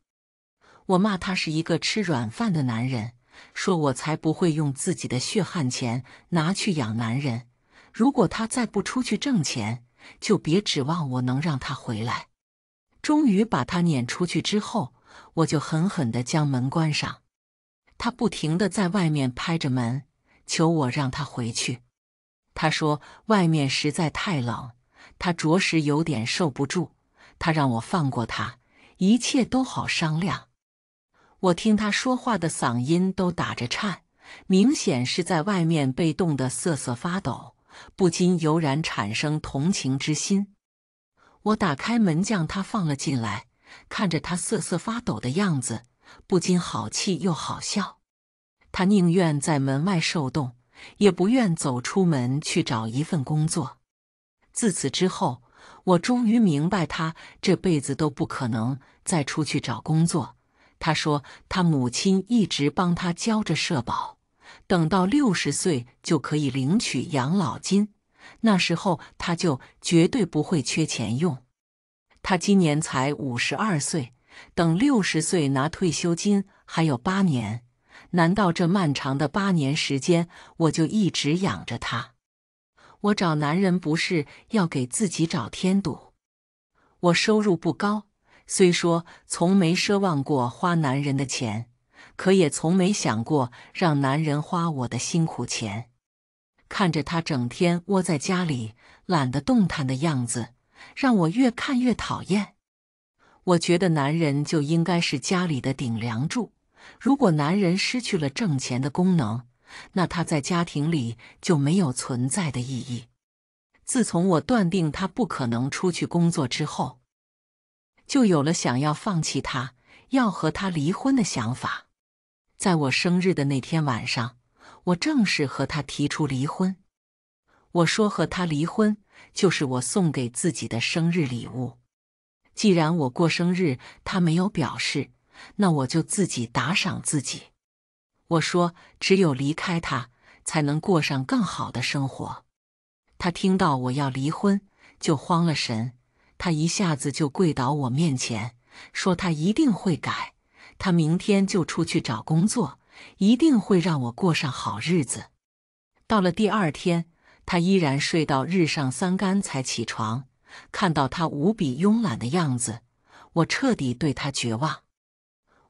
我，骂他是一个吃软饭的男人。说：“我才不会用自己的血汗钱拿去养男人。如果他再不出去挣钱，就别指望我能让他回来。”终于把他撵出去之后，我就狠狠地将门关上。他不停地在外面拍着门，求我让他回去。他说：“外面实在太冷，他着实有点受不住。他让我放过他，一切都好商量。”我听他说话的嗓音都打着颤，明显是在外面被冻得瑟瑟发抖，不禁油然产生同情之心。我打开门将他放了进来，看着他瑟瑟发抖的样子，不禁好气又好笑。他宁愿在门外受冻，也不愿走出门去找一份工作。自此之后，我终于明白，他这辈子都不可能再出去找工作。他说：“他母亲一直帮他交着社保，等到六十岁就可以领取养老金，那时候他就绝对不会缺钱用。他今年才五十二岁，等六十岁拿退休金还有八年，难道这漫长的八年时间我就一直养着他？我找男人不是要给自己找添堵，我收入不高。”虽说从没奢望过花男人的钱，可也从没想过让男人花我的辛苦钱。看着他整天窝在家里懒得动弹的样子，让我越看越讨厌。我觉得男人就应该是家里的顶梁柱，如果男人失去了挣钱的功能，那他在家庭里就没有存在的意义。自从我断定他不可能出去工作之后。就有了想要放弃他、要和他离婚的想法。在我生日的那天晚上，我正式和他提出离婚。我说和他离婚就是我送给自己的生日礼物。既然我过生日他没有表示，那我就自己打赏自己。我说只有离开他，才能过上更好的生活。他听到我要离婚，就慌了神。他一下子就跪倒我面前，说：“他一定会改，他明天就出去找工作，一定会让我过上好日子。”到了第二天，他依然睡到日上三竿才起床。看到他无比慵懒的样子，我彻底对他绝望。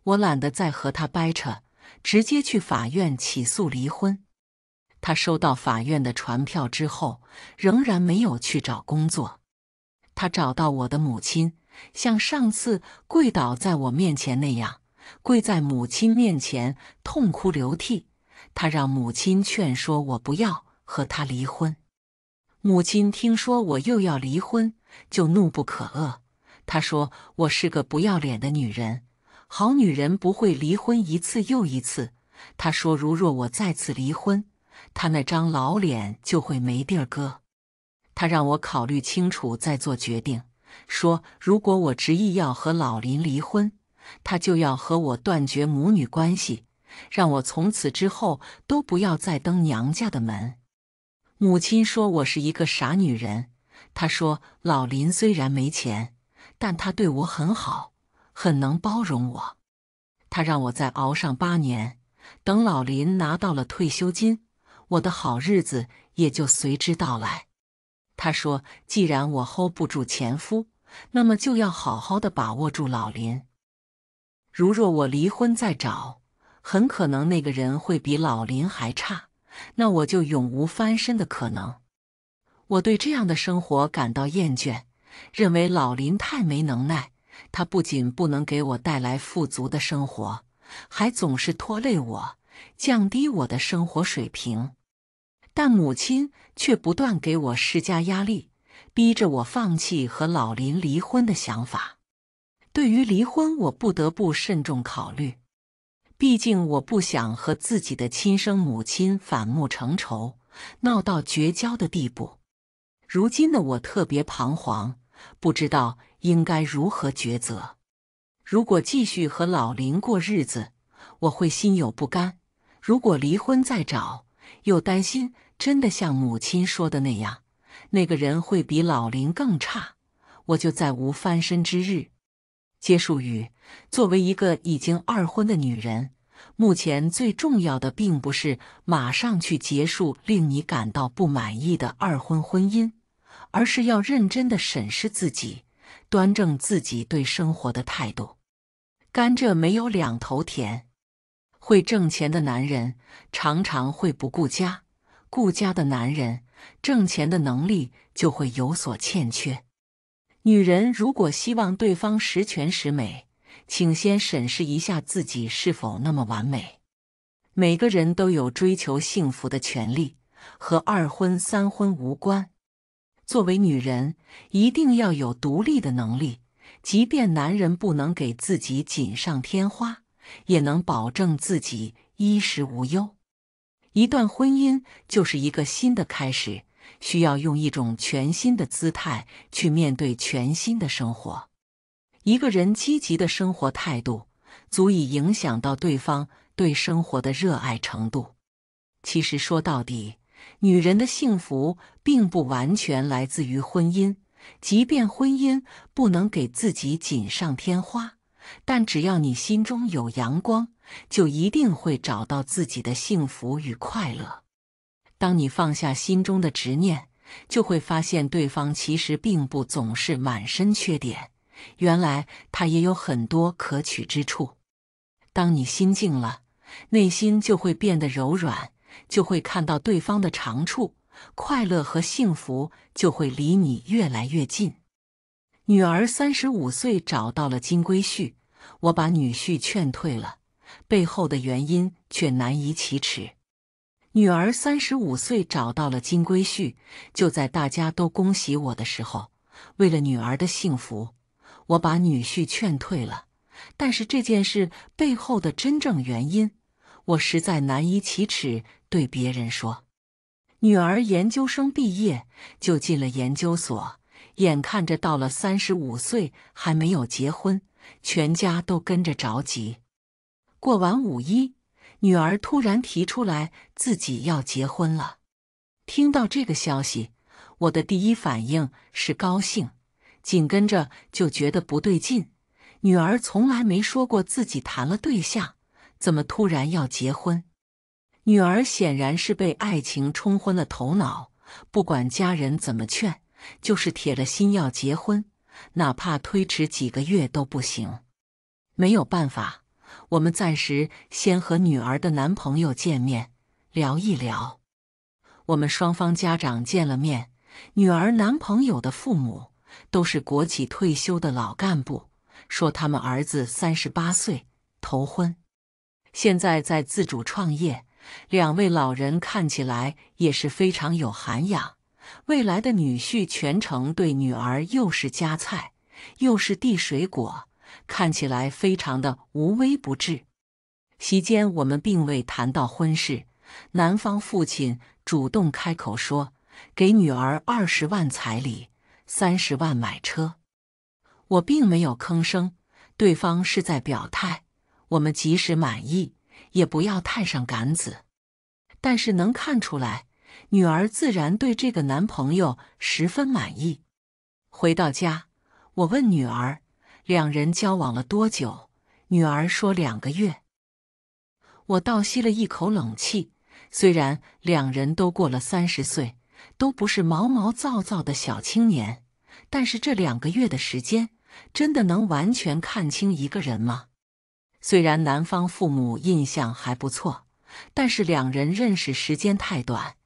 我懒得再和他掰扯，直接去法院起诉离婚。他收到法院的传票之后，仍然没有去找工作。他找到我的母亲，像上次跪倒在我面前那样跪在母亲面前痛哭流涕。他让母亲劝说我不要和他离婚。母亲听说我又要离婚，就怒不可遏。他说：“我是个不要脸的女人，好女人不会离婚一次又一次。”他说：“如若我再次离婚，他那张老脸就会没地儿搁。”他让我考虑清楚再做决定，说如果我执意要和老林离婚，他就要和我断绝母女关系，让我从此之后都不要再登娘家的门。母亲说我是一个傻女人，她说老林虽然没钱，但他对我很好，很能包容我。他让我再熬上八年，等老林拿到了退休金，我的好日子也就随之到来。她说：“既然我 hold 不住前夫，那么就要好好的把握住老林。如若我离婚再找，很可能那个人会比老林还差，那我就永无翻身的可能。我对这样的生活感到厌倦，认为老林太没能耐。他不仅不能给我带来富足的生活，还总是拖累我，降低我的生活水平。”但母亲却不断给我施加压力，逼着我放弃和老林离婚的想法。对于离婚，我不得不慎重考虑，毕竟我不想和自己的亲生母亲反目成仇，闹到绝交的地步。如今的我特别彷徨，不知道应该如何抉择。如果继续和老林过日子，我会心有不甘；如果离婚再找，又担心真的像母亲说的那样，那个人会比老林更差，我就再无翻身之日。结束语：作为一个已经二婚的女人，目前最重要的并不是马上去结束令你感到不满意的二婚婚姻，而是要认真的审视自己，端正自己对生活的态度。甘蔗没有两头甜。会挣钱的男人常常会不顾家，顾家的男人挣钱的能力就会有所欠缺。女人如果希望对方十全十美，请先审视一下自己是否那么完美。每个人都有追求幸福的权利，和二婚三婚无关。作为女人，一定要有独立的能力，即便男人不能给自己锦上添花。也能保证自己衣食无忧。一段婚姻就是一个新的开始，需要用一种全新的姿态去面对全新的生活。一个人积极的生活态度，足以影响到对方对生活的热爱程度。其实说到底，女人的幸福并不完全来自于婚姻，即便婚姻不能给自己锦上添花。但只要你心中有阳光，就一定会找到自己的幸福与快乐。当你放下心中的执念，就会发现对方其实并不总是满身缺点，原来他也有很多可取之处。当你心静了，内心就会变得柔软，就会看到对方的长处，快乐和幸福就会离你越来越近。女儿三十五岁找到了金龟婿。我把女婿劝退了，背后的原因却难以启齿。女儿三十五岁找到了金龟婿，就在大家都恭喜我的时候，为了女儿的幸福，我把女婿劝退了。但是这件事背后的真正原因，我实在难以启齿。对别人说，女儿研究生毕业就进了研究所，眼看着到了三十五岁还没有结婚。全家都跟着着急。过完五一，女儿突然提出来自己要结婚了。听到这个消息，我的第一反应是高兴，紧跟着就觉得不对劲。女儿从来没说过自己谈了对象，怎么突然要结婚？女儿显然是被爱情冲昏了头脑，不管家人怎么劝，就是铁了心要结婚。哪怕推迟几个月都不行，没有办法，我们暂时先和女儿的男朋友见面聊一聊。我们双方家长见了面，女儿男朋友的父母都是国企退休的老干部，说他们儿子三十八岁，头婚，现在在自主创业。两位老人看起来也是非常有涵养。未来的女婿全程对女儿又是夹菜，又是递水果，看起来非常的无微不至。席间我们并未谈到婚事，男方父亲主动开口说给女儿二十万彩礼，三十万买车。我并没有吭声，对方是在表态。我们即使满意，也不要太上杆子。但是能看出来。女儿自然对这个男朋友十分满意。回到家，我问女儿：“两人交往了多久？”女儿说：“两个月。”我倒吸了一口冷气。虽然两人都过了三十岁，都不是毛毛躁躁的小青年，但是这两个月的时间，真的能完全看清一个人吗？虽然男方父母印象还不错，但是两人认识时间太短。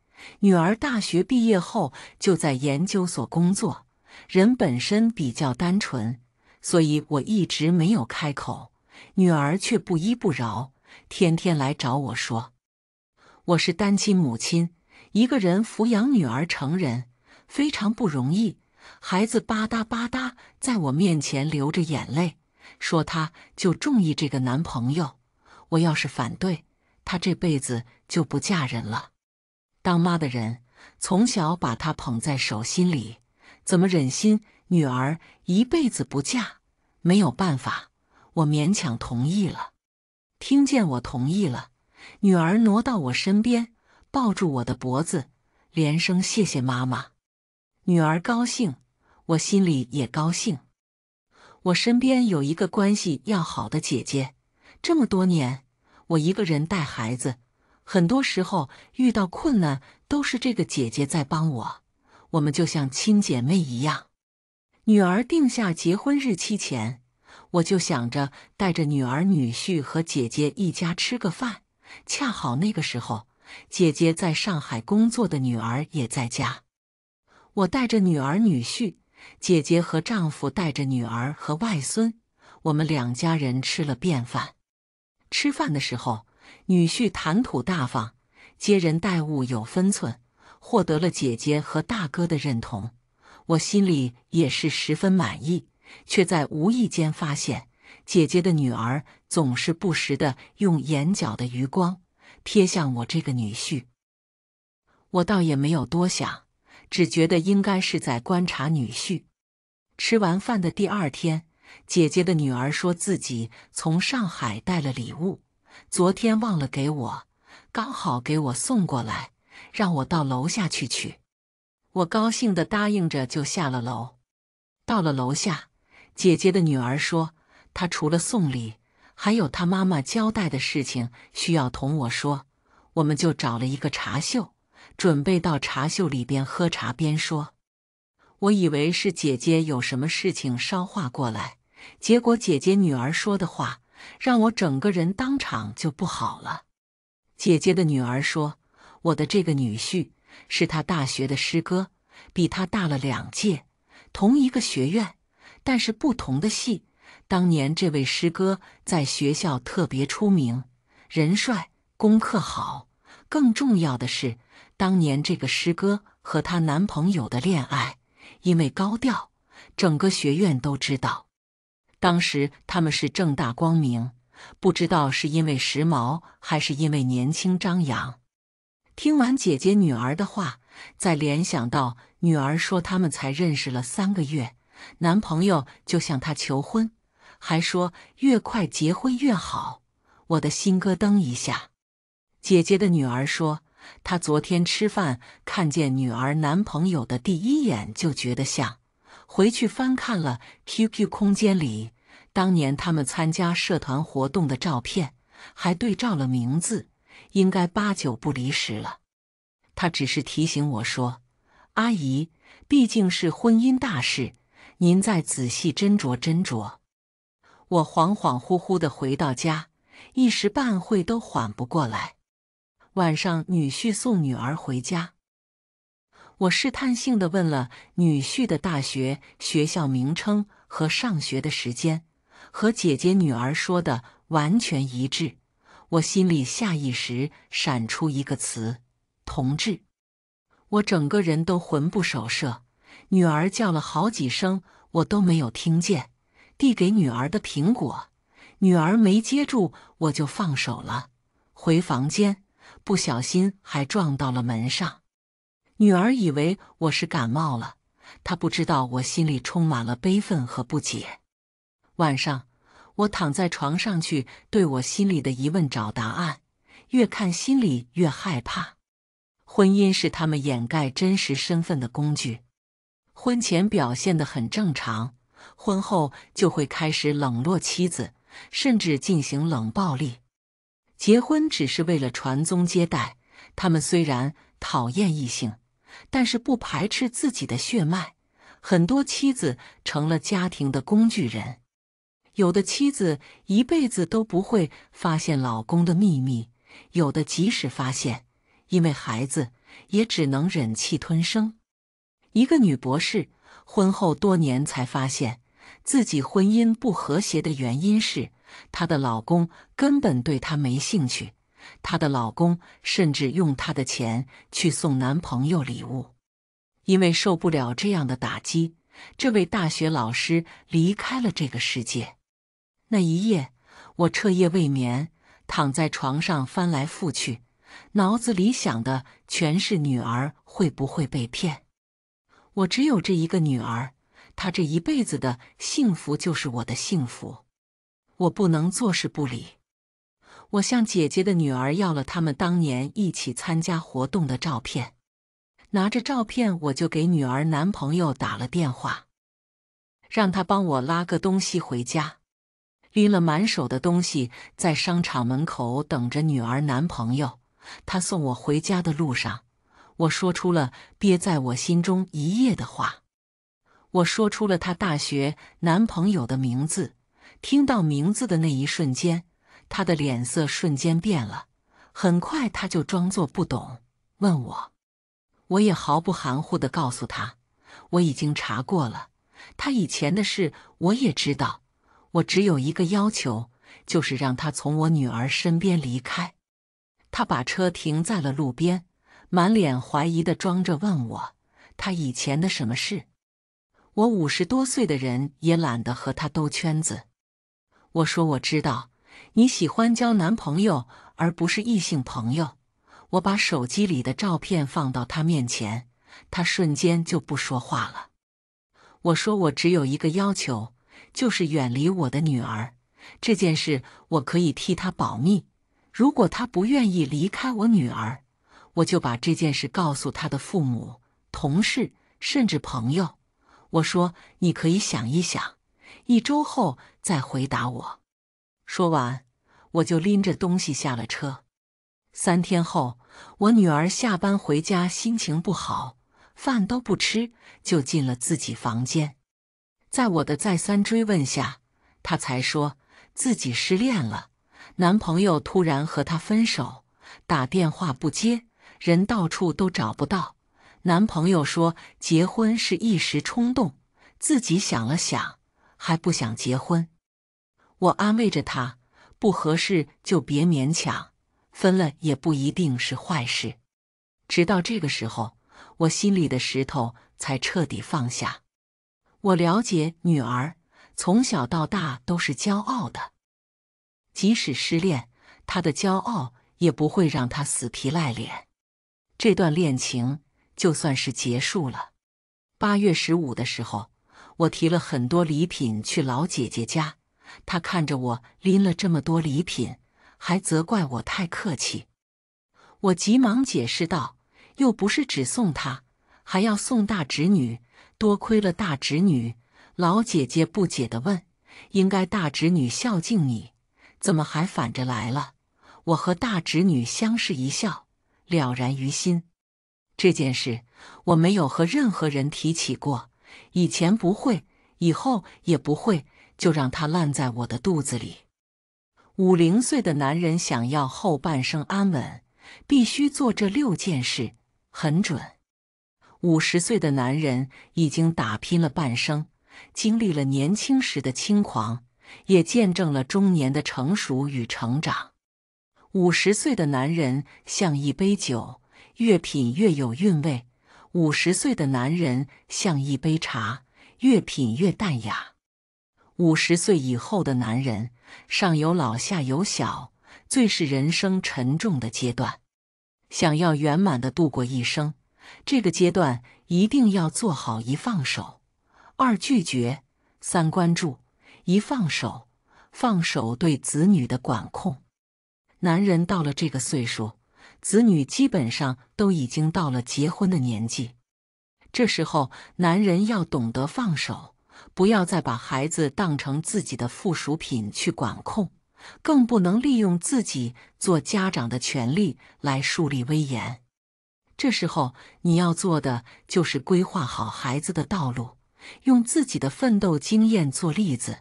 女儿大学毕业后就在研究所工作，人本身比较单纯，所以我一直没有开口。女儿却不依不饶，天天来找我说：“我是单亲母亲，一个人抚养女儿成人，非常不容易。孩子吧嗒吧嗒在我面前流着眼泪，说她就中意这个男朋友，我要是反对，她这辈子就不嫁人了。”当妈的人从小把她捧在手心里，怎么忍心女儿一辈子不嫁？没有办法，我勉强同意了。听见我同意了，女儿挪到我身边，抱住我的脖子，连声谢谢妈妈。女儿高兴，我心里也高兴。我身边有一个关系要好的姐姐，这么多年我一个人带孩子。很多时候遇到困难都是这个姐姐在帮我，我们就像亲姐妹一样。女儿定下结婚日期前，我就想着带着女儿、女婿和姐姐一家吃个饭。恰好那个时候，姐姐在上海工作的女儿也在家。我带着女儿、女婿，姐姐和丈夫带着女儿和外孙，我们两家人吃了便饭。吃饭的时候。女婿谈吐大方，接人待物有分寸，获得了姐姐和大哥的认同，我心里也是十分满意。却在无意间发现，姐姐的女儿总是不时的用眼角的余光瞥向我这个女婿。我倒也没有多想，只觉得应该是在观察女婿。吃完饭的第二天，姐姐的女儿说自己从上海带了礼物。昨天忘了给我，刚好给我送过来，让我到楼下去取。我高兴的答应着，就下了楼。到了楼下，姐姐的女儿说，她除了送礼，还有她妈妈交代的事情需要同我说。我们就找了一个茶秀，准备到茶秀里边喝茶边说。我以为是姐姐有什么事情捎话过来，结果姐姐女儿说的话。让我整个人当场就不好了。姐姐的女儿说：“我的这个女婿是他大学的师哥，比他大了两届，同一个学院，但是不同的系。当年这位师哥在学校特别出名，人帅，功课好，更重要的是，当年这个师哥和她男朋友的恋爱，因为高调，整个学院都知道。”当时他们是正大光明，不知道是因为时髦还是因为年轻张扬。听完姐姐女儿的话，再联想到女儿说他们才认识了三个月，男朋友就向她求婚，还说越快结婚越好，我的心咯噔一下。姐姐的女儿说，她昨天吃饭看见女儿男朋友的第一眼就觉得像，回去翻看了 QQ 空间里。当年他们参加社团活动的照片，还对照了名字，应该八九不离十了。他只是提醒我说：“阿姨，毕竟是婚姻大事，您再仔细斟酌斟酌。”我恍恍惚惚的回到家，一时半会都缓不过来。晚上，女婿送女儿回家，我试探性的问了女婿的大学学校名称和上学的时间。和姐姐、女儿说的完全一致，我心里下意识闪出一个词“同志”，我整个人都魂不守舍。女儿叫了好几声，我都没有听见。递给女儿的苹果，女儿没接住，我就放手了。回房间，不小心还撞到了门上。女儿以为我是感冒了，她不知道我心里充满了悲愤和不解。晚上。我躺在床上去对我心里的疑问找答案，越看心里越害怕。婚姻是他们掩盖真实身份的工具，婚前表现的很正常，婚后就会开始冷落妻子，甚至进行冷暴力。结婚只是为了传宗接代，他们虽然讨厌异性，但是不排斥自己的血脉。很多妻子成了家庭的工具人。有的妻子一辈子都不会发现老公的秘密，有的即使发现，因为孩子也只能忍气吞声。一个女博士婚后多年才发现，自己婚姻不和谐的原因是她的老公根本对她没兴趣，她的老公甚至用她的钱去送男朋友礼物。因为受不了这样的打击，这位大学老师离开了这个世界。那一夜，我彻夜未眠，躺在床上翻来覆去，脑子里想的全是女儿会不会被骗。我只有这一个女儿，她这一辈子的幸福就是我的幸福，我不能坐视不理。我向姐姐的女儿要了他们当年一起参加活动的照片，拿着照片我就给女儿男朋友打了电话，让他帮我拉个东西回家。拎了满手的东西，在商场门口等着女儿男朋友。他送我回家的路上，我说出了憋在我心中一夜的话。我说出了他大学男朋友的名字。听到名字的那一瞬间，他的脸色瞬间变了。很快，他就装作不懂，问我。我也毫不含糊的告诉他，我已经查过了，他以前的事我也知道。我只有一个要求，就是让他从我女儿身边离开。他把车停在了路边，满脸怀疑的装着问我他以前的什么事。我五十多岁的人也懒得和他兜圈子。我说我知道你喜欢交男朋友而不是异性朋友。我把手机里的照片放到他面前，他瞬间就不说话了。我说我只有一个要求。就是远离我的女儿这件事，我可以替她保密。如果她不愿意离开我女儿，我就把这件事告诉她的父母、同事，甚至朋友。我说：“你可以想一想，一周后再回答我。”说完，我就拎着东西下了车。三天后，我女儿下班回家，心情不好，饭都不吃，就进了自己房间。在我的再三追问下，她才说自己失恋了，男朋友突然和她分手，打电话不接，人到处都找不到。男朋友说结婚是一时冲动，自己想了想，还不想结婚。我安慰着她，不合适就别勉强，分了也不一定是坏事。直到这个时候，我心里的石头才彻底放下。我了解女儿，从小到大都是骄傲的，即使失恋，她的骄傲也不会让她死皮赖脸。这段恋情就算是结束了。八月十五的时候，我提了很多礼品去老姐姐家，她看着我拎了这么多礼品，还责怪我太客气。我急忙解释道：“又不是只送她，还要送大侄女。”多亏了大侄女，老姐姐不解地问：“应该大侄女孝敬你，怎么还反着来了？”我和大侄女相视一笑，了然于心。这件事我没有和任何人提起过，以前不会，以后也不会，就让它烂在我的肚子里。五零岁的男人想要后半生安稳，必须做这六件事，很准。五十岁的男人已经打拼了半生，经历了年轻时的轻狂，也见证了中年的成熟与成长。五十岁的男人像一杯酒，越品越有韵味；五十岁的男人像一杯茶，越品越淡雅。五十岁以后的男人，上有老，下有小，最是人生沉重的阶段。想要圆满的度过一生。这个阶段一定要做好一放手，二拒绝，三关注。一放手，放手对子女的管控。男人到了这个岁数，子女基本上都已经到了结婚的年纪。这时候，男人要懂得放手，不要再把孩子当成自己的附属品去管控，更不能利用自己做家长的权利来树立威严。这时候你要做的就是规划好孩子的道路，用自己的奋斗经验做例子，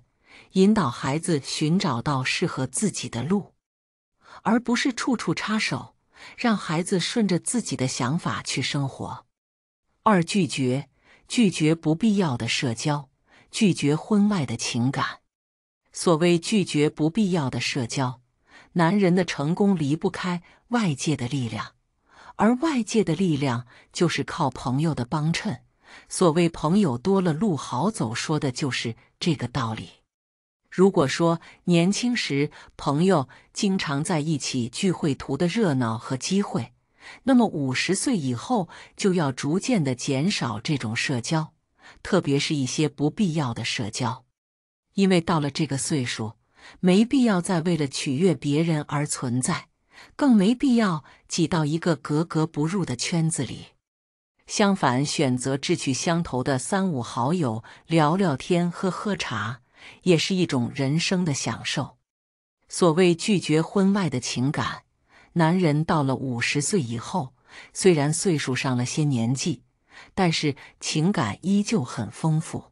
引导孩子寻找到适合自己的路，而不是处处插手，让孩子顺着自己的想法去生活。二、拒绝拒绝不必要的社交，拒绝婚外的情感。所谓拒绝不必要的社交，男人的成功离不开外界的力量。而外界的力量就是靠朋友的帮衬，所谓“朋友多了路好走”，说的就是这个道理。如果说年轻时朋友经常在一起聚会图的热闹和机会，那么五十岁以后就要逐渐的减少这种社交，特别是一些不必要的社交，因为到了这个岁数，没必要再为了取悦别人而存在。更没必要挤到一个格格不入的圈子里。相反，选择志趣相投的三五好友聊聊天、喝喝茶，也是一种人生的享受。所谓拒绝婚外的情感，男人到了五十岁以后，虽然岁数上了些年纪，但是情感依旧很丰富。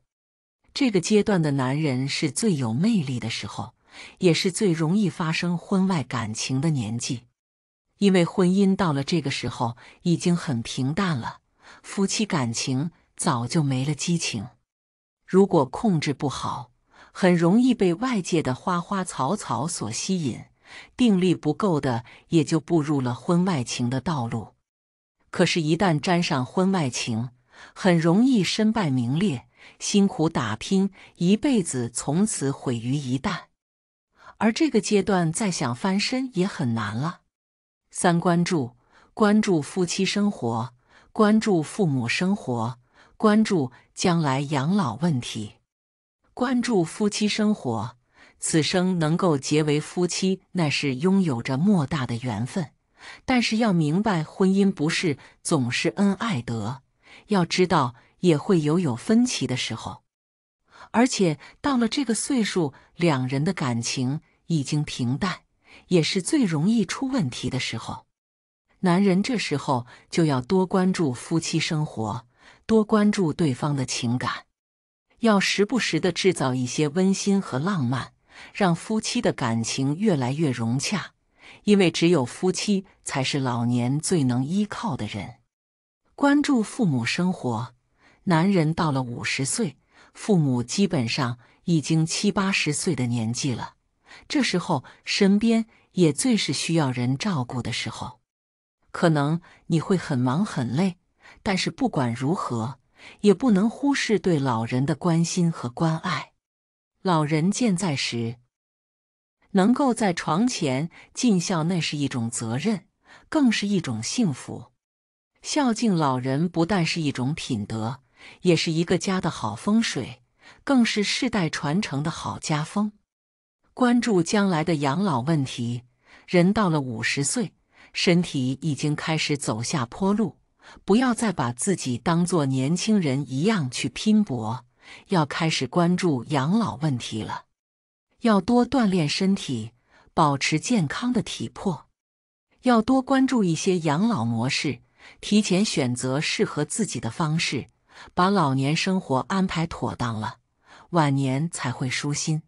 这个阶段的男人是最有魅力的时候。也是最容易发生婚外感情的年纪，因为婚姻到了这个时候已经很平淡了，夫妻感情早就没了激情。如果控制不好，很容易被外界的花花草草所吸引，定力不够的也就步入了婚外情的道路。可是，一旦沾上婚外情，很容易身败名裂，辛苦打拼一辈子，从此毁于一旦。而这个阶段再想翻身也很难了。三关注：关注夫妻生活，关注父母生活，关注将来养老问题。关注夫妻生活，此生能够结为夫妻，那是拥有着莫大的缘分。但是要明白，婚姻不是总是恩爱得，要知道也会有有分歧的时候。而且到了这个岁数，两人的感情。已经平淡，也是最容易出问题的时候。男人这时候就要多关注夫妻生活，多关注对方的情感，要时不时的制造一些温馨和浪漫，让夫妻的感情越来越融洽。因为只有夫妻才是老年最能依靠的人。关注父母生活，男人到了五十岁，父母基本上已经七八十岁的年纪了。这时候，身边也最是需要人照顾的时候。可能你会很忙很累，但是不管如何，也不能忽视对老人的关心和关爱。老人健在时，能够在床前尽孝，那是一种责任，更是一种幸福。孝敬老人不但是一种品德，也是一个家的好风水，更是世代传承的好家风。关注将来的养老问题。人到了五十岁，身体已经开始走下坡路，不要再把自己当做年轻人一样去拼搏，要开始关注养老问题了。要多锻炼身体，保持健康的体魄；要多关注一些养老模式，提前选择适合自己的方式，把老年生活安排妥当了，晚年才会舒心。